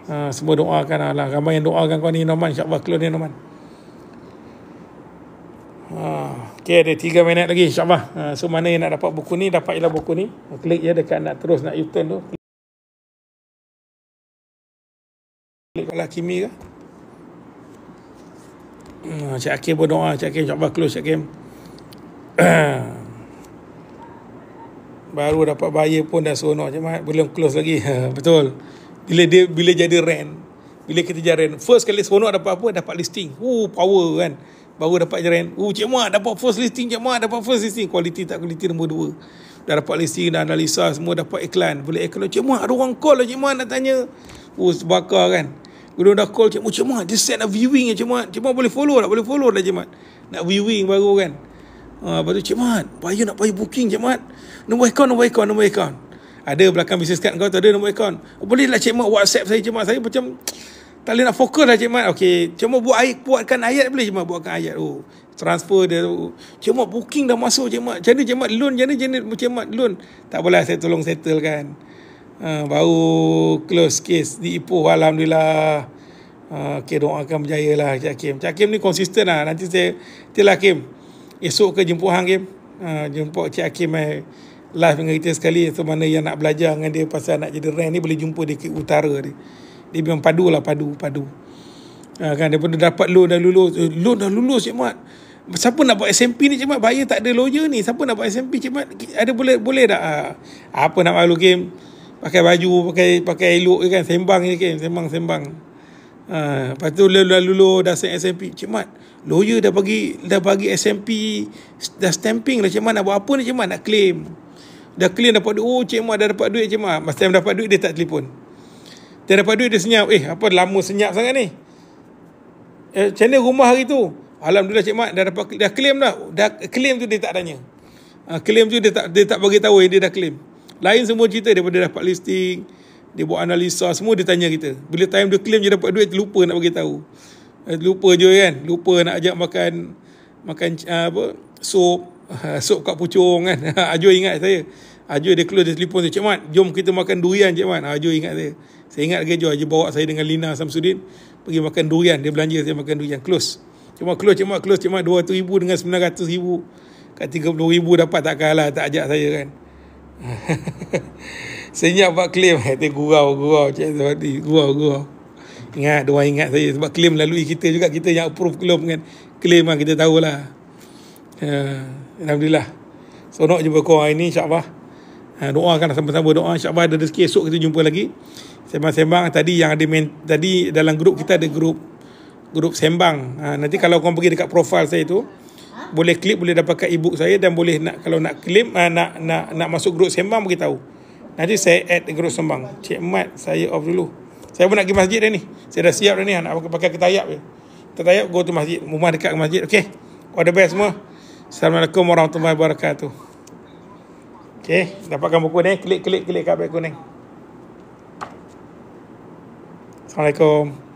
ha, Semua doakan lah Ramai yang doakan kau ni Norman InsyaAllah close ni Norman ha, ah, Okay ada tiga minit lagi InsyaAllah ha, So mana yang nak dapat buku ni Dapat ialah buku ni Klik je dekat nak terus Nak U-turn tu Klik kalah kimi ke Cik Hakim pun doa Cik Hakim InsyaAllah close Cik Hakim *clears throat* baru dapat bayar pun dah seronok je mat belum close lagi *laughs* betul bila dia bila jadi rent bila kita jadi rent first kali seronok dapat apa dapat listing uh power kan baru dapat je rent uh cik mat dapat first listing cik mat dapat first listing kualiti tak kualiti nombor 2 dah dapat listing dah analisa semua dapat iklan boleh iklan cik mat ada orang call lah cik mat nak tanya uh terbakar kan Kau dah call cik mat cik mat dia set a viewing ya, cik mat cik mat boleh follow tak boleh follow lah cik mat nak viewing baru kan Ah, baru Cik Mat, bayar nak bayar booking Cik Mat. Nombor account, nombor account, nombor account. Ada belakang bisnes card kau tu ada nombor account. Oh, boleh lah Cik Mat WhatsApp saya Cik Mat. Saya macam tak boleh nak fokus lah Cik Mat. Okey, Cik Mat buat ayat, buatkan ayat boleh Cik Mat buatkan ayat. Oh, transfer dia tu. Oh, Cik Mat booking dah masuk Cik Mat. Macam mana Cik Mat loan? Macam mana Cik Mat loan? Tak apalah saya tolong settle kan. Uh, baru close case di Ipoh. Alhamdulillah. Uh, ah, okay, doakan berjaya lah Cik Hakim. Cik Hakim ni konsisten lah. Nanti saya, nanti lah Hakim esok ke jumpa hang game uh, jumpa cik Hakim mai live dengan kita sekali so mana yang nak belajar dengan dia pasal nak jadi rank ni boleh jumpa dia ke utara dia dia memang padu lah padu padu uh, kan dia pun dapat loan dah lulus eh, loan dah lulus cik Mat siapa nak buat SMP ni cik Mat bahaya tak ada lawyer ni siapa nak buat SMP cik Mat ada boleh boleh tak uh, apa nak malu game pakai baju pakai pakai elok je kan sembang je kan sembang, sembang. Ha, lepas tu lalu lulu dah sign SMP. Cik Mat, lawyer dah bagi dah bagi SMP dah stamping dah Cik Mat nak buat apa ni Cik Mat nak claim. Dah claim dapat duit. Oh Cik Mat dah dapat duit Cik Mat. Masa time dapat duit dia tak telefon. Dia dapat duit dia senyap. Eh apa lama senyap sangat ni. Eh, macam mana rumah hari tu? Alhamdulillah Cik Mat dah dapat dah claim dah. Dah claim tu dia tak tanya. Ha, claim tu dia tak dia tak bagi tahu eh, dia dah claim. Lain semua cerita daripada dapat listing dia buat analisa semua dia tanya kita bila time dia claim je dapat duit lupa nak bagi tahu eh, lupa je kan lupa nak ajak makan makan ah, apa sup ah, sup kat pucung kan *laughs* Ajo ingat saya Ajo dia keluar dia telefon saya Cik Mat jom kita makan durian Cik Mat ah, Ajo ingat saya saya ingat lagi Ajo Ajo bawa saya dengan Lina Samsudin pergi makan durian dia belanja saya makan durian close cuma close Cik Mat close Cik Mat 200 ribu dengan 900 ribu kat 30 ribu dapat tak kalah tak ajak saya kan *laughs* Senyap buat claim. *laughs* Dia gurau-gurau Cik Zawati. Gurau-gurau. Ingat, dia ingat saya. Sebab claim lalui kita juga. Kita yang approve claim kan. Claim lah kita ya, ha, lah. Uh, Alhamdulillah. So Sonok jumpa korang ini ni insyaAllah. Ha, kan sama-sama doa insyaAllah ada rezeki esok kita jumpa lagi sembang-sembang tadi yang ada main, tadi dalam grup kita ada grup grup sembang ha, nanti kalau korang pergi dekat profil saya tu boleh klik boleh dapatkan ebook saya dan boleh nak kalau nak claim nak, ha, nak nak nak masuk grup sembang bagi tahu Nanti saya add Negeri Sembang. Cik Mat, saya off dulu. Saya pun nak pergi masjid dah ni. Saya dah siap dah ni. Nak pakai ketayap je. Ketayap, go to masjid. Rumah dekat ke masjid. Okay. All the best semua. Assalamualaikum warahmatullahi wabarakatuh. Okay. Dapatkan buku ni. Klik, klik, klik kat beg kuning. Assalamualaikum.